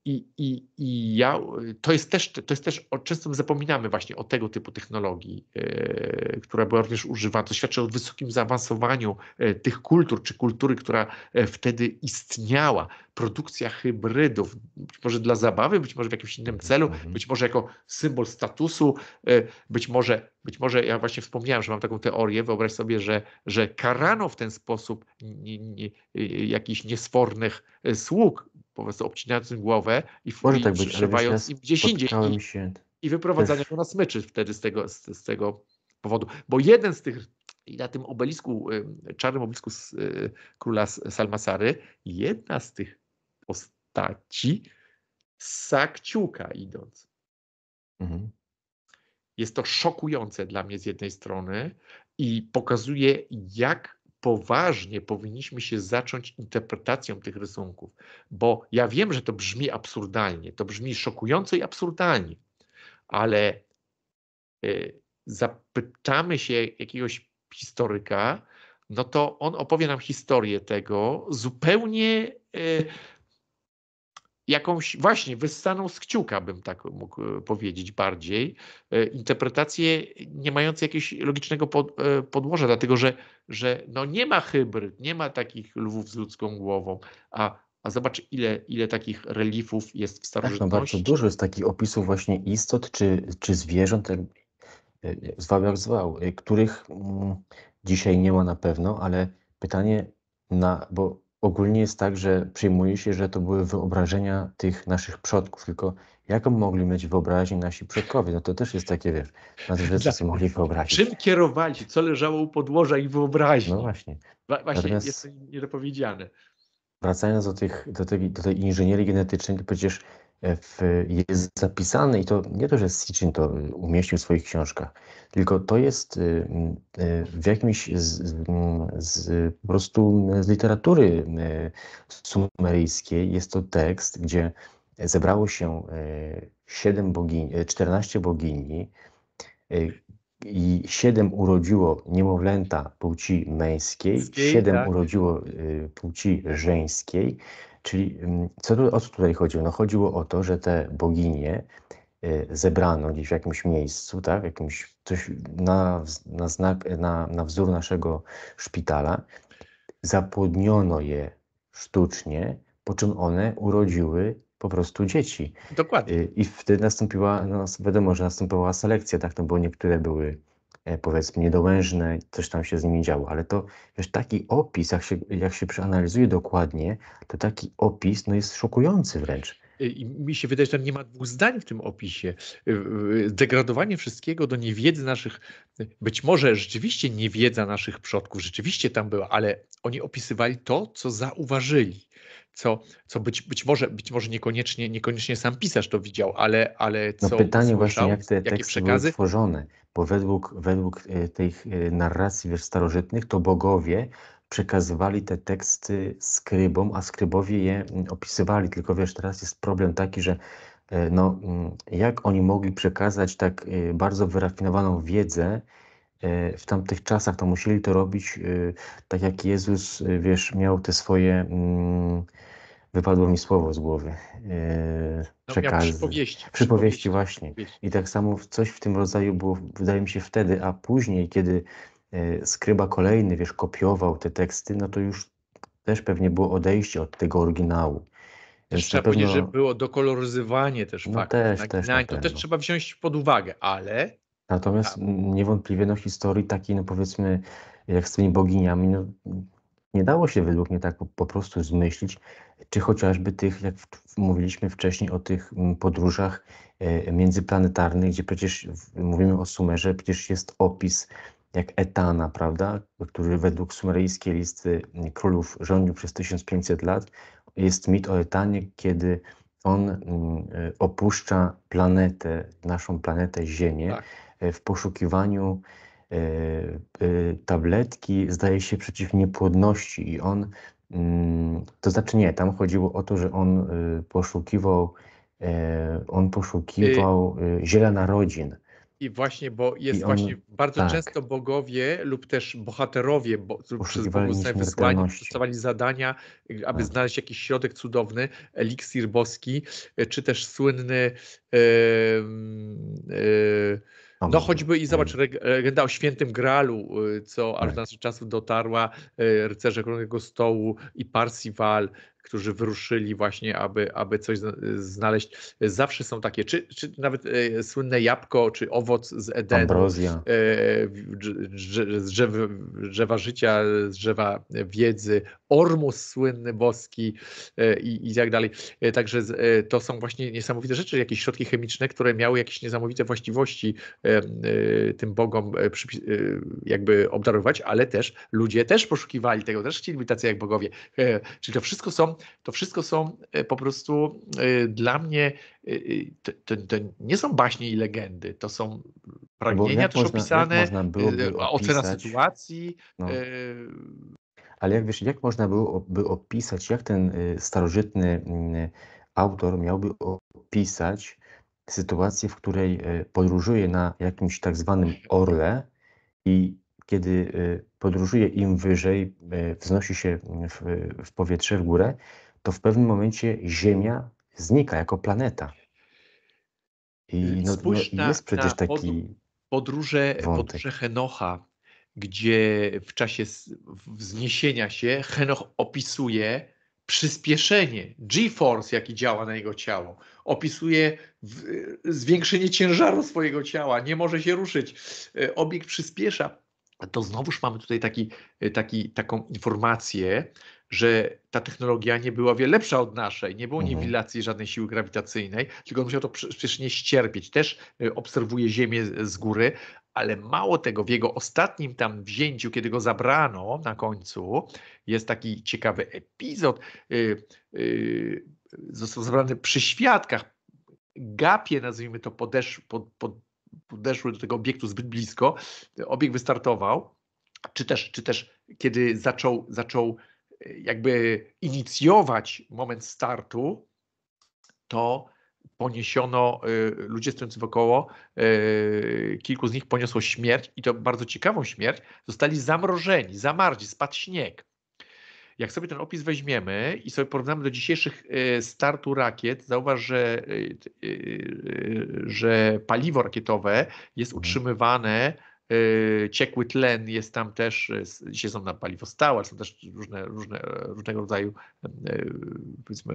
I, i, i ja, to, jest też, to jest też, często zapominamy właśnie o tego typu technologii, yy, która była również używana. To świadczy o wysokim zaawansowaniu yy, tych kultur, czy kultury, która yy, wtedy istniała. Produkcja hybrydów, być może dla zabawy, być może w jakimś innym mhm, celu, mhm. być może jako symbol statusu, być może, być może, ja właśnie wspomniałem, że mam taką teorię, wyobraź sobie, że, że karano w ten sposób nie, nie, jakichś niesfornych sług, po prostu obcinając im głowę i, Może tak i być, przerywając im gdzieś indziej i, i wyprowadzania go na smyczy wtedy z tego, z, z tego powodu. Bo jeden z tych i na tym obelisku, y, czarnym obelisku z, y, króla Salmasary, jedna z tych postaci sa kciuka idąc. Mhm. Jest to szokujące dla mnie z jednej strony i pokazuje, jak poważnie powinniśmy się zacząć interpretacją tych rysunków, bo ja wiem, że to brzmi absurdalnie, to brzmi szokująco i absurdalnie, ale e, zapytamy się jakiegoś historyka, no to on opowie nam historię tego zupełnie e, jakąś właśnie wyssaną z kciuka, bym tak mógł e, powiedzieć bardziej, e, interpretację nie mające jakiegoś logicznego e, podłoża, dlatego że, że no nie ma hybryd, nie ma takich lwów z ludzką głową, a a zobacz, ile, ile takich reliefów jest w starożytności. Tak, no bardzo dużo jest takich opisów właśnie istot czy, czy zwierząt, zwał jak zwał, których mm, dzisiaj nie ma na pewno, ale pytanie na, bo ogólnie jest tak, że przyjmuje się, że to były wyobrażenia tych naszych przodków, tylko jaką mogli mieć wyobraźnię nasi przodkowie? No to też jest takie, wiesz, na rzeczy Dla... Tak. sobie mogli wyobrazić. Czym kierowali, co leżało u podłoża i wyobraźni? No właśnie. Wa właśnie Natomiast... jest to niedopowiedziane. Wracając do, tych, do, tej, do tej inżynierii genetycznej, to przecież w, jest zapisane i to nie to, że Sitchin to umieścił w swoich książkach, tylko to jest y, y, w jakimś z, z, po prostu z literatury y, sumeryjskiej jest to tekst, gdzie zebrało się 7 bogini, 14 bogini i 7 urodziło niemowlęta płci męskiej, 7 tak. urodziło płci żeńskiej, Czyli mm, co tu, o co tutaj chodziło? No chodziło o to, że te boginie y, zebrano gdzieś w jakimś miejscu, tak? jakimś coś na, na, znak, na, na wzór naszego szpitala, zapłodniono je sztucznie, po czym one urodziły po prostu dzieci. Dokładnie. Y, I wtedy nastąpiła, no wiadomo, że nastąpiła selekcja, tak, no bo niektóre były E, powiedzmy niedołężne, coś tam się z nimi działo, ale to wiesz, taki opis, jak się, jak się przeanalizuje dokładnie, to taki opis no, jest szokujący wręcz. I mi się wydaje, że tam nie ma dwóch zdań w tym opisie. Y, y, degradowanie wszystkiego do niewiedzy naszych, być może rzeczywiście niewiedza naszych przodków rzeczywiście tam była, ale oni opisywali to, co zauważyli co, co być, być, może, być może niekoniecznie, niekoniecznie sam pisarz to widział, ale, ale no co no Pytanie właśnie, jak te jakie teksty przekazy? były tworzone, bo według, według e, tych e, narracji wiersz starożytnych to bogowie przekazywali te teksty skrybom, a skrybowie je mm, opisywali, tylko wiesz, teraz jest problem taki, że e, no, mm, jak oni mogli przekazać tak bardzo wyrafinowaną wiedzę, E, w tamtych czasach, to musieli to robić e, tak jak Jezus, e, wiesz, miał te swoje, mm, wypadło mi słowo z głowy, no, przekazy. No, przypowieści. Przypowieści właśnie. I tak samo coś w tym rodzaju było, wydaje mi się, wtedy, a później, kiedy skryba kolejny, wiesz, kopiował te teksty, no to już też pewnie było odejście od tego oryginału. Więc trzeba pewno... powiedzieć, że było dokoloryzowanie też no faktów, też, tak? też, To też trzeba wziąć pod uwagę, ale Natomiast tak. niewątpliwie no, historii takiej, no powiedzmy, jak z tymi boginiami, no, nie dało się według mnie tak po, po prostu zmyślić, czy chociażby tych, jak w, mówiliśmy wcześniej o tych podróżach e, międzyplanetarnych, gdzie przecież mówimy o Sumerze, przecież jest opis jak Etana, prawda, który według sumeryjskiej listy królów rządził przez 1500 lat. Jest mit o Etanie, kiedy on e, opuszcza planetę, naszą planetę Ziemię. Tak E, w poszukiwaniu e, e, tabletki zdaje się przeciw niepłodności i on, mm, to znaczy nie, tam chodziło o to, że on poszukiwał, on poszukiwał I, ziela rodzin. I właśnie, bo jest on, właśnie bardzo tak. często bogowie lub też bohaterowie, bo, przez wysłani, zadania, aby tak. znaleźć jakiś środek cudowny, eliksir boski, czy też słynny yy, yy, no, no choćby i zobacz, mhm. legenda o świętym Gralu, y, co aż do tak. naszych czasów dotarła, y, rycerze Królewego Stołu i Parsiwal którzy wyruszyli właśnie, aby, aby coś znaleźć. Zawsze są takie, czy, czy nawet e, słynne jabłko, czy owoc z Edenu, Ambrozja. E, drzew, drzewa życia, drzewa wiedzy, ormus słynny boski e, i, i tak dalej. E, także e, to są właśnie niesamowite rzeczy, jakieś środki chemiczne, które miały jakieś niesamowite właściwości e, tym bogom jakby obdarować, ale też ludzie też poszukiwali tego, też chcieli być tacy jak bogowie. Czyli to wszystko są to wszystko są e, po prostu e, dla mnie, to, to, to nie są baśnie i legendy, to są pragnienia też można, opisane, e, ocena sytuacji, no. Ale jak wiesz, jak można byłoby opisać, jak ten starożytny mm, autor miałby opisać sytuację, w której podróżuje na jakimś tak zwanym orle i kiedy y, podróżuje im wyżej, y, wznosi się w, w powietrze, w górę, to w pewnym momencie Ziemia znika jako planeta. I y, no, no, jest przecież taki. Podróże, podróże Henocha, gdzie w czasie wzniesienia się Henoch opisuje przyspieszenie, G-force, jaki działa na jego ciało. Opisuje w, zwiększenie ciężaru swojego ciała, nie może się ruszyć. Obiekt przyspiesza to znowuż mamy tutaj taki, e, taki, taką informację, że ta technologia nie była wiele lepsza od naszej, nie było mhm. niwilacji żadnej siły grawitacyjnej, tylko on musiał to nie ścierpieć. Też e, obserwuje Ziemię z góry, ale mało tego, w jego ostatnim tam wzięciu, kiedy go zabrano na końcu, jest taki ciekawy epizod. E, został zabrany przy świadkach. Gapie, nazwijmy to, podesz, pod, pod, podeszły do tego obiektu zbyt blisko, obiekt wystartował, czy też, czy też kiedy zaczął, zaczął e, jakby inicjować moment startu, to poniesiono, y, ludzie stojący wokoło, y, kilku z nich poniosło śmierć i to bardzo ciekawą śmierć, zostali zamrożeni, zamarli, spadł śnieg jak sobie ten opis weźmiemy i sobie porównamy do dzisiejszych e, startu rakiet, zauważ, że, e, e, że paliwo rakietowe jest mhm. utrzymywane E, ciekły tlen jest tam też, e, dzisiaj są tam paliwo stałe, są też różne, różne, e, różnego rodzaju powiedzmy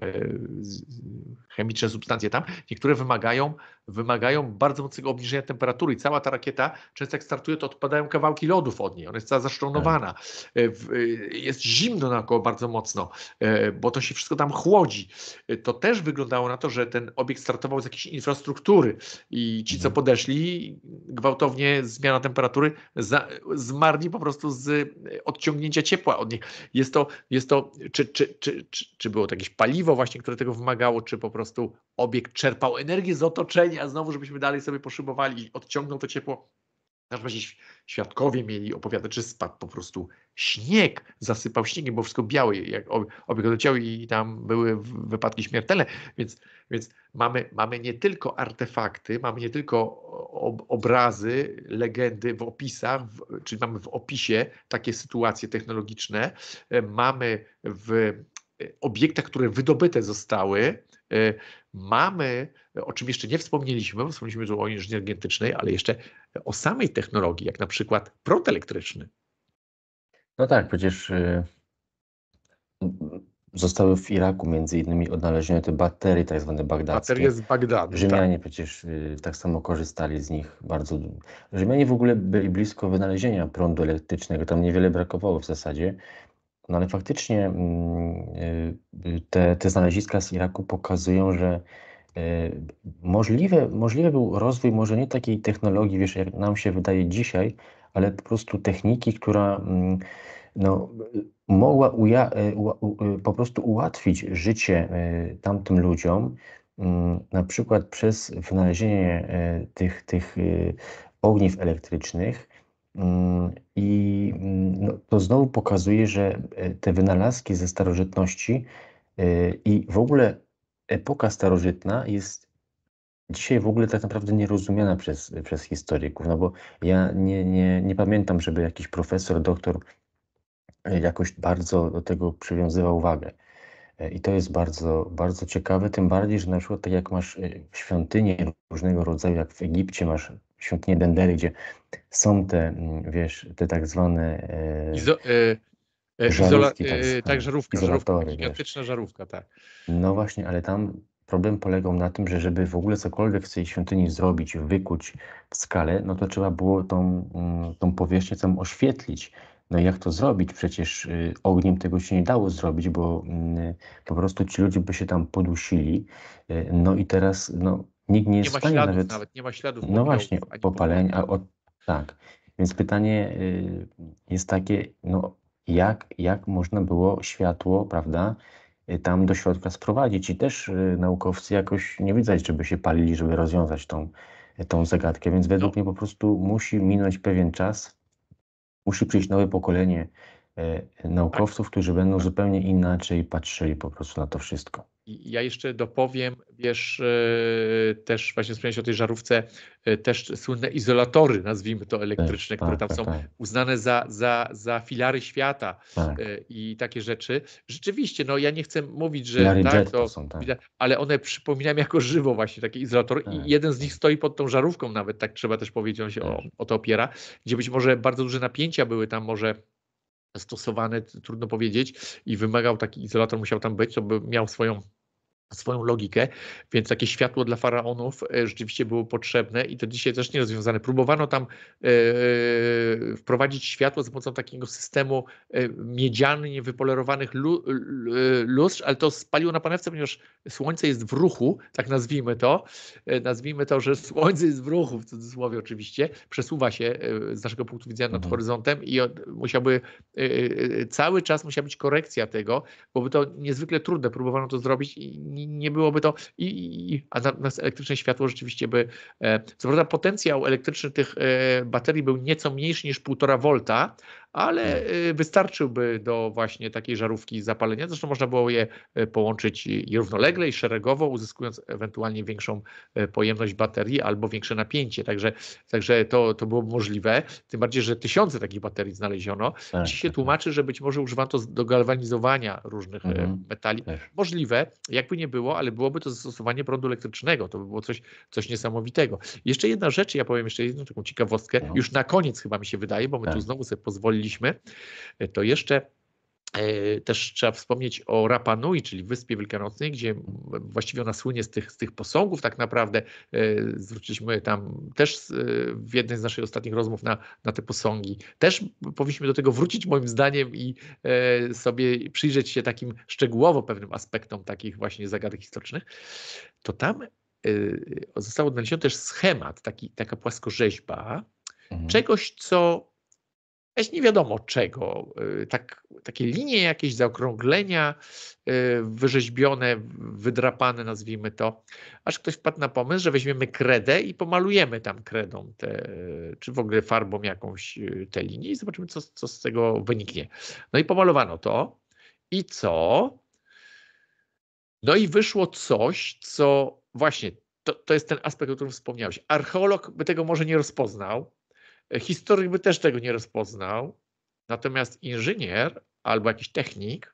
chemiczne substancje tam. Niektóre wymagają, wymagają bardzo mocnego obniżenia temperatury i cała ta rakieta, często jak startuje, to odpadają kawałki lodów od niej, ona jest cała zaszczonowana. Tak. Jest zimno naokoło bardzo mocno, bo to się wszystko tam chłodzi. To też wyglądało na to, że ten obiekt startował z jakiejś infrastruktury i ci, co mhm. podeszli, gwałtownie zmiana temperatury temperatury za, zmarli po prostu z e, odciągnięcia ciepła od nich. Jest to, jest to czy, czy, czy, czy, czy było to jakieś paliwo właśnie, które tego wymagało, czy po prostu obiekt czerpał energię z otoczenia, znowu żebyśmy dalej sobie poszybowali i odciągnął to ciepło w każdym razie świadkowie mieli opowiadać, że spadł po prostu śnieg, zasypał śniegiem, bo wszystko białe, jak obiekt leciały i tam były wypadki śmiertelne. Więc, więc mamy, mamy nie tylko artefakty, mamy nie tylko obrazy, legendy w opisach, w, czyli mamy w opisie takie sytuacje technologiczne, e, mamy w e, obiektach, które wydobyte zostały, e, Mamy, e, o czym jeszcze nie wspomnieliśmy, wspomnieliśmy o inżynierii genetycznej, ale jeszcze e, o samej technologii, jak na przykład prąd elektryczny. No tak, przecież y, zostały w Iraku między innymi odnalezione te baterie tak zwane bagdadzkie. Baterie z Bagdadu. Tak. Rzymianie tak. przecież y, tak samo korzystali z nich bardzo. Rzymianie w ogóle byli blisko wynalezienia prądu elektrycznego, tam niewiele brakowało w zasadzie. No ale faktycznie mm, y, te, te znaleziska z Iraku pokazują, że y, możliwy, możliwy był rozwój może nie takiej technologii, wiesz, jak nam się wydaje dzisiaj, ale po prostu techniki, która mm, no, mogła uja, y, po prostu ułatwić życie tamtym ludziom, mm, na przykład przez wynalezienie tych, tych ogniw elektrycznych, Mm, I mm, no, to znowu pokazuje, że e, te wynalazki ze starożytności e, i w ogóle epoka starożytna jest dzisiaj w ogóle tak naprawdę nierozumiana przez, przez historyków. No bo ja nie, nie, nie pamiętam, żeby jakiś profesor, doktor e, jakoś bardzo do tego przywiązywał uwagę. I to jest bardzo, bardzo ciekawe, tym bardziej, że na przykład tak jak masz świątynie różnego rodzaju, jak w Egipcie masz świątyni Dendery, gdzie są te, mm, wiesz, te tak zwane e, Izo, e, e żarówki, izola, e, tak, tak, żarówka, gigantyczna żarówka, tak. No właśnie, ale tam problem polegał na tym, że żeby w ogóle cokolwiek w tej świątyni zrobić, wykuć w skalę, no to trzeba było tą, mm, tą powierzchnię tam oświetlić. No jak to zrobić? Przecież y, ogniem tego się nie dało zrobić, bo mm, po prostu ci ludzie by się tam podusili. Y, no i teraz no, Nikt nie, nie jest w stanie nawet, nawet, nie ma śladów. No właśnie, popalenia a od, tak. Więc pytanie y, jest takie, no jak, jak można było światło, prawda, y, tam do środka sprowadzić? I też y, naukowcy jakoś nie widać, żeby się palili, żeby rozwiązać tą, tą zagadkę. Więc według no. mnie po prostu musi minąć pewien czas, musi przyjść nowe pokolenie E, naukowców, którzy tak. będą tak. zupełnie inaczej patrzyli po prostu na to wszystko. Ja jeszcze dopowiem, wiesz, e, też właśnie wspomniałeś o tej żarówce, e, też słynne izolatory, nazwijmy to elektryczne, tak, które tam tak, tak są tak. uznane za, za, za filary świata i takie rzeczy. Rzeczywiście, no ja nie chcę mówić, że tak, to, są, ale one przypominają jako żywo właśnie takie izolatory i jeden z nich stoi pod tą żarówką nawet, tak trzeba też powiedzieć, on się o, o to opiera, gdzie być może bardzo duże napięcia były tam może stosowany, trudno powiedzieć, i wymagał taki izolator, musiał tam być, żeby miał swoją swoją logikę, więc takie światło dla faraonów e, rzeczywiście było potrzebne i to dzisiaj też nie rozwiązane. Próbowano tam e, e, wprowadzić światło za pomocą takiego systemu miedzianych, wypolerowanych lu, lustrz, ale to spaliło na panewce, ponieważ słońce jest w ruchu, tak nazwijmy to, nazwijmy to, że słońce jest w ruchu, w cudzysłowie oczywiście, przesuwa się z naszego punktu widzenia nad mhm. horyzontem i musiałby, cały czas musiała być korekcja tego, bo by to niezwykle trudne, próbowano to zrobić i nie byłoby to, i, i, a natomiast elektryczne światło rzeczywiście by, e, co prawda potencjał elektryczny tych e, baterii był nieco mniejszy niż 1,5 V, ale tak. y, wystarczyłby do właśnie takiej żarówki zapalenia. Zresztą można było je y, połączyć i równolegle i szeregowo, uzyskując ewentualnie większą y, pojemność baterii albo większe napięcie. Także, także to, to było możliwe. Tym bardziej, że tysiące takich baterii znaleziono. Tak, Dziś się tak, tak. tłumaczy, że być może używano do galwanizowania różnych mhm. metali. Możliwe, jakby nie było, ale byłoby to zastosowanie prądu elektrycznego. To by było coś, coś niesamowitego. Jeszcze jedna rzecz, ja powiem jeszcze jedną taką ciekawostkę, no. już na koniec chyba mi się wydaje, bo my tak. tu znowu sobie pozwolili to jeszcze e, też trzeba wspomnieć o Rapanui, czyli Wyspie Wielkanocnej, gdzie właściwie ona słynie z tych, z tych posągów tak naprawdę. E, zwróciliśmy tam też e, w jednej z naszych ostatnich rozmów na, na te posągi. Też powinniśmy do tego wrócić moim zdaniem i sobie przyjrzeć się takim szczegółowo pewnym aspektom takich właśnie zagadek historycznych. To tam został odnaleziony też schemat, taki, taka płaskorzeźba, mhm. czegoś, co jest nie wiadomo czego, y, tak, takie linie jakieś zaokrąglenia y, wyrzeźbione, wydrapane, nazwijmy to, aż ktoś wpadł na pomysł, że weźmiemy kredę i pomalujemy tam kredą, te, czy w ogóle farbą jakąś y, te linie i zobaczymy, co, co z tego wyniknie. No i pomalowano to i co? No i wyszło coś, co właśnie to, to jest ten aspekt, o którym wspomniałeś. Archeolog by tego może nie rozpoznał, Historyk by też tego nie rozpoznał, natomiast inżynier albo jakiś technik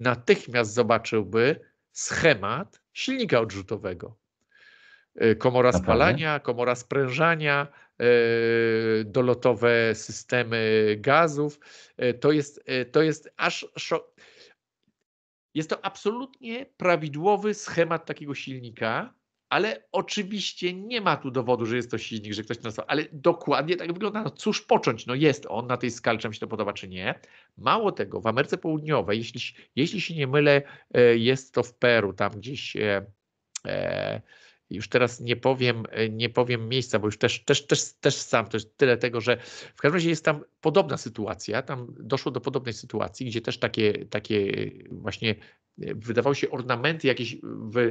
natychmiast zobaczyłby schemat silnika odrzutowego. Y, komora spalania, komora sprężania, y, dolotowe systemy gazów. Y, to jest, to jest aż. Szok. Jest to absolutnie prawidłowy schemat takiego silnika, ale oczywiście nie ma tu dowodu, że jest to silnik, że ktoś to nazwał, ale dokładnie tak wygląda. No cóż począć, no jest on na tej skalce, mi się to podoba czy nie. Mało tego, w Ameryce Południowej, jeśli, jeśli się nie mylę, e, jest to w Peru, tam gdzieś e, e już teraz nie powiem, e, nie powiem miejsca, bo już też, też, też, też sam, to jest tyle tego, że w każdym razie jest tam podobna sytuacja, tam doszło do podobnej sytuacji, gdzie też takie, takie właśnie E, wydawały się ornamenty, jakieś, e,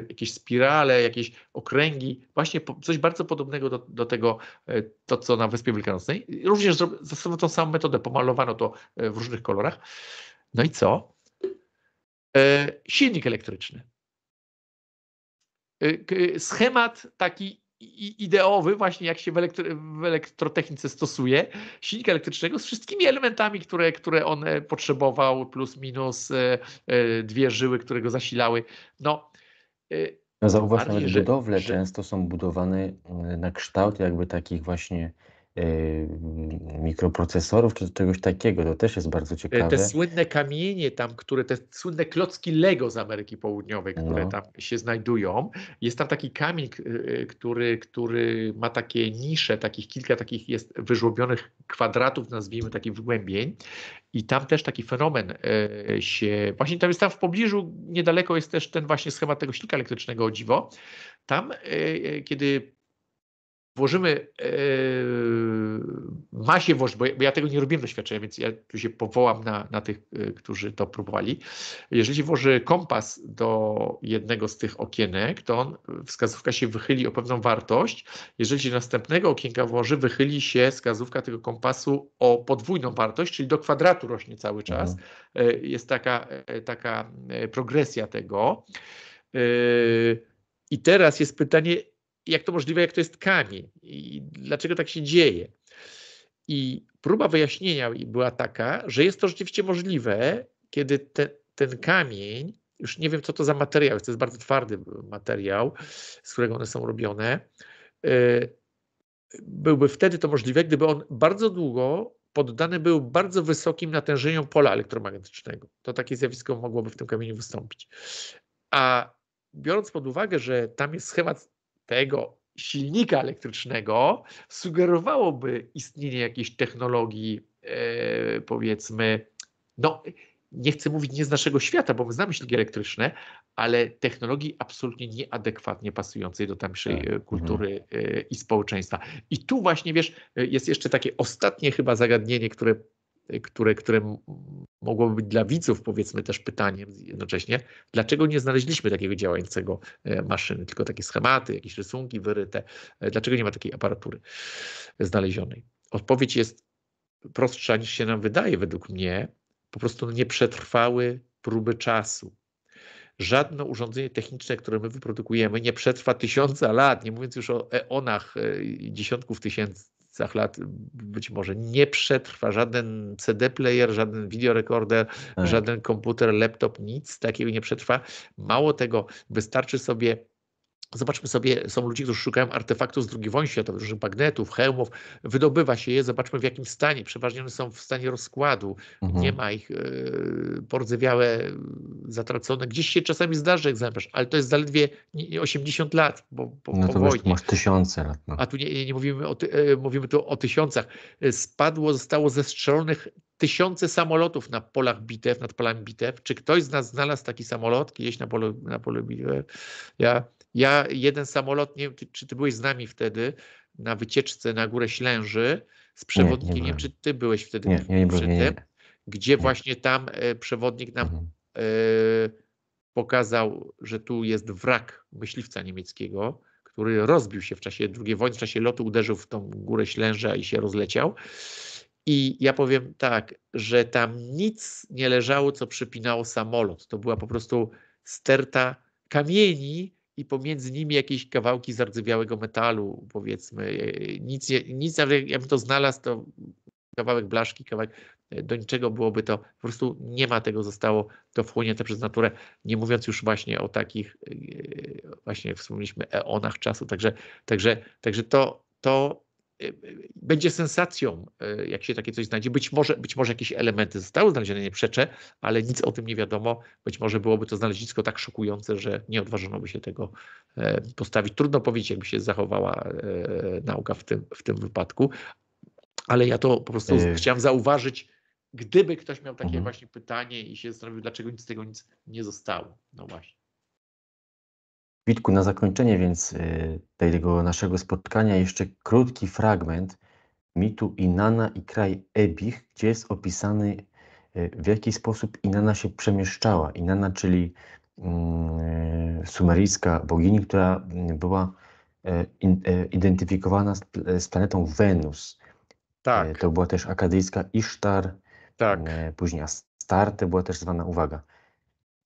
jakieś spirale, jakieś okręgi, właśnie coś bardzo podobnego do, do tego, e, to co na Wyspie Wielkanocnej. Również zastosowano tą samą metodę, pomalowano to w różnych kolorach. No i co? Silnik elektryczny. Schemat taki ideowy, właśnie jak się w, elektro, w elektrotechnice stosuje, silnika elektrycznego z wszystkimi elementami, które, które on e, potrzebował, plus minus e, e, dwie żyły, które go zasilały. No, no zauważ, budowle że, często są budowane na kształt jakby takich właśnie Y, mikroprocesorów czy czegoś takiego. To też jest bardzo y, ciekawe. Te słynne kamienie tam, które, te słynne klocki Lego z Ameryki Południowej, które no. tam się znajdują. Jest tam taki kamień, y, który, który ma takie nisze, takich kilka takich jest wyżłobionych kwadratów, nazwijmy takich wgłębień. I tam też taki fenomen się, właśnie tam jest tam w pobliżu, niedaleko jest też ten właśnie schemat tego silnika elektrycznego, o dziwo. Tam, kiedy włożymy e, ma masie włożyć, bo, ja, bo ja, tego nie robiłem doświadczenia, więc ja tu się powołam na, na tych, e, którzy to próbowali. Jeżeli się włoży kompas do jednego z tych okienek, to on, e, wskazówka się wychyli o pewną wartość. Jeżeli się do następnego okienka włoży, wychyli się wskazówka tego kompasu o podwójną wartość, czyli do kwadratu rośnie cały czas. Mhm. jest taka, taka progresja tego. I teraz jest pytanie, jak to możliwe, jak to jest kamień? i dlaczego tak się dzieje. I próba wyjaśnienia była taka, że jest to rzeczywiście możliwe, kiedy te, ten kamień, już nie wiem co to za materiał, jest to jest bardzo twardy materiał, z którego one są robione, y, byłby wtedy to możliwe, gdyby on bardzo długo poddany był bardzo wysokim natężeniom pola elektromagnetycznego. To takie zjawisko mogłoby w tym kamieniu wystąpić. A biorąc pod uwagę, że tam jest schemat tego silnika elektrycznego sugerowałoby istnienie jakiejś technologii, e, powiedzmy, no nie chcę mówić nie z naszego świata, bo my znamy silniki elektryczne, ale technologii absolutnie nieadekwatnie pasującej do tamtejszej tak. E, mhm. kultury e, i społeczeństwa. I tu właśnie, wiesz, jest jeszcze takie ostatnie chyba zagadnienie, które które, które mogłoby być dla widzów, powiedzmy, też pytaniem jednocześnie, dlaczego nie znaleźliśmy takiego działającego e, maszyny, tylko takie schematy, jakieś rysunki wyryte, e, dlaczego nie ma takiej aparatury znalezionej? Odpowiedź jest prostsza niż się nam wydaje, według mnie. Po prostu nie przetrwały próby czasu. Żadne urządzenie techniczne, które my wyprodukujemy, nie przetrwa tysiąca lat, nie mówiąc już o eonach, e, dziesiątków tysięcy, 30 lat być może nie przetrwa żaden CD player, żaden videorekorder, tak. żaden komputer, laptop, nic takiego nie przetrwa. Mało tego, wystarczy sobie Zobaczmy sobie, są ludzie, którzy szukają artefaktów z II wojny światowej, różnych magnetów, hełmów, wydobywa się je, zobaczmy w jakim stanie. Przeważnie one są w stanie rozkładu, mhm. nie ma ich y, e, pordzewiałe, zatracone. Gdzieś się czasami zdarzy egzemplarz, ale to jest zaledwie 80 lat bo, po, no to po wojnie. Masz tysiące lat. No. A tu nie, nie mówimy, o, ty, e, mówimy tu o tysiącach. E, spadło, zostało zestrzelonych tysiące samolotów na polach bitew, nad polami bitew. Czy ktoś z nas znalazł taki samolot kiedyś na polu, na polu bitew? Ja ja jeden samolot, nie wiem, czy ty byłeś z nami wtedy na wycieczce na Górę Ślęży z przewodnikiem, nie, nie, nie czy ty byłeś wtedy nie, nie, nie, przy nie, tym, gdzie właśnie tam e, przewodnik nam mhm. e, pokazał, że tu jest wrak myśliwca niemieckiego, który rozbił się w czasie II wojny, w czasie lotu uderzył w tą Górę Ślęża i się rozleciał. I ja powiem tak, że tam nic nie leżało, co przypinało samolot. To była po prostu sterta kamieni, i pomiędzy nimi jakieś kawałki zardzewiałego metalu, powiedzmy. E, nic, nic nawet jakbym to znalazł, to kawałek blaszki, kawałek e, do niczego byłoby to, po prostu nie ma tego, zostało to wchłonięte przez naturę, nie mówiąc już właśnie o takich, e, właśnie jak wspomnieliśmy, eonach czasu, także, także, także to, to Y, y, będzie sensacją, y, jak się takie coś znajdzie. Być może, być może jakieś elementy zostały znalezione, nie przeczę, ale nic o tym nie wiadomo. Być może byłoby to znalezisko tak szokujące, że nie odważono by się tego e, postawić. Trudno powiedzieć, jakby się zachowała e, nauka w tym, w tym wypadku, ale ja to po prostu yy. chciałem zauważyć, gdyby ktoś miał takie mhm. właśnie pytanie i się zastanowił, dlaczego nic z tego nic nie zostało. No właśnie. Witku, na zakończenie więc y, tego naszego spotkania jeszcze krótki fragment mitu Inana i kraj Ebich, gdzie jest opisany y, w jaki sposób Inana się przemieszczała. Inana, czyli mm, y, sumeryjska bogini, która mm, była e, e, identyfikowana z, e, z, planetą Wenus. Tak. To była też akadyjska Isztar, tak. później Astarte była też zwana, uwaga,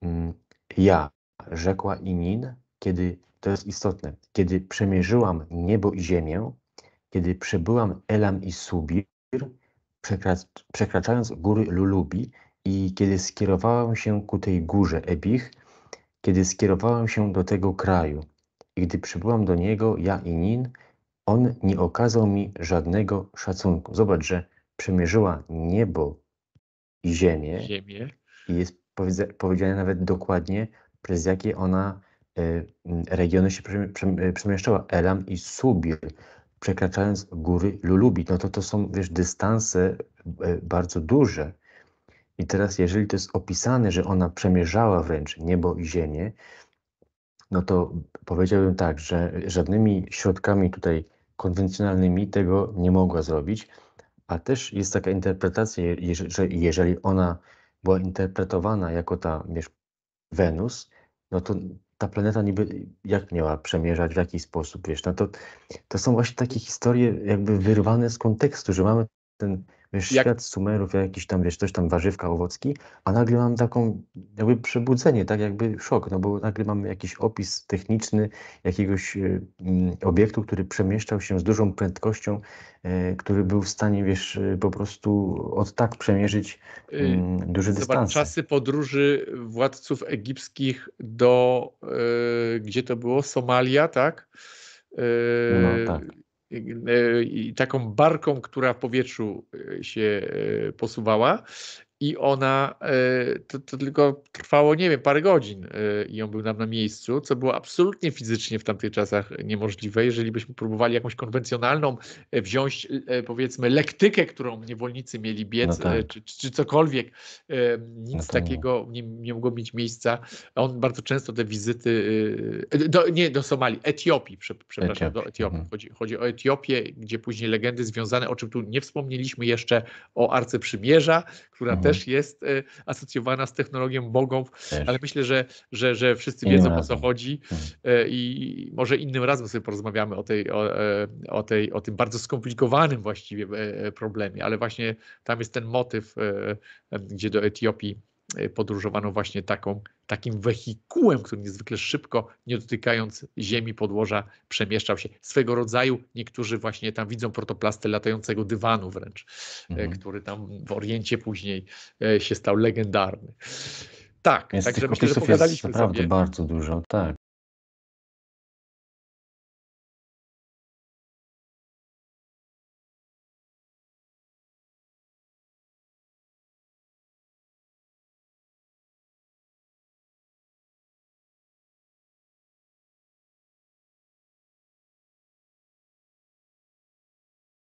mm, ja, rzekła Inin, kiedy, to jest istotne, kiedy przemierzyłam niebo i ziemię, kiedy przebyłam Elam i Subir, przekraczając góry Lulubi i kiedy skierowałam się ku tej górze Ebich, kiedy skierowałam się do tego kraju i gdy przybyłam do niego, ja i Nin, on nie okazał mi żadnego szacunku. Zobacz, że przemierzyła niebo i ziemię. ziemię. I jest powiedziane nawet dokładnie, przez jakie ona Y, mm, regiony się y, przemieszczała Elam i Subir, przekraczając góry Lulubit. No to to są, wiesz, dystanse y, bardzo duże. I teraz, jeżeli to jest opisane, że ona przemierzała wręcz niebo i ziemię, no to powiedziałbym tak, że żadnymi środkami tutaj konwencjonalnymi tego nie mogła zrobić. A też jest taka interpretacja, że jeżeli ona była interpretowana jako ta wiesz, Wenus, no to ta planeta niby jak miała przemierzać, w jaki sposób, wiesz, no to, to są właśnie takie historie jakby wyrwane z kontekstu, że mamy ten wiesz, jak... świat Sumerów, jakiś tam, wiesz, coś tam, warzywka, owocki, a nagle mam taką, jakby przebudzenie, tak jakby szok, no bo nagle mam jakiś opis techniczny jakiegoś y, mm, obiektu, który przemieszczał się z dużą prędkością, y, który był w stanie, wiesz, y, po prostu od tak przemierzyć y, mm, duży dystans. Czasy podróży władców egipskich do, y, gdzie to było, Somalia, tak? Y, no, tak i y, y, taką barką, która w powietrzu y, się posuwała i ona, e, to, to, tylko trwało, nie wiem, parę godzin e, i on był nam na miejscu, co było absolutnie fizycznie w tamtych czasach niemożliwe. Jeżeli byśmy próbowali jakąś konwencjonalną e, wziąć, powiedzmy, lektykę, którą niewolnicy mieli biec, no tak. czy, czy, czy, cokolwiek, nic no takiego no. nie, nie mogło mieć miejsca. On bardzo często te wizyty, do, nie do Somalii, Etiopii, przepraszam, Etiopii. do Etiopii. Mhm. Chodzi, chodzi o Etiopię, gdzie później legendy związane, o czym tu nie wspomnieliśmy jeszcze, o Arce Przymierza, która Mhm. też jest e, asocjowana z technologią bogów, ale myślę, że, że, że wszyscy wiedzą o co chodzi mhm. e, i może innym razem sobie porozmawiamy o, tej, o, e, o, tej, o tym bardzo skomplikowanym właściwie problemie, ale właśnie tam jest ten motyw, gdzie do Etiopii E, podróżowano właśnie taką, takim wehikułem, który niezwykle szybko, nie dotykając ziemi, podłoża, przemieszczał się. Swego rodzaju niektórzy właśnie tam widzą protoplastę latającego dywanu wręcz, e, mhm. który tam w Oriencie później e, się stał legendarny. Tak, Więc także myślę, że pogadaliśmy jest naprawdę sobie. bardzo dużo, tak.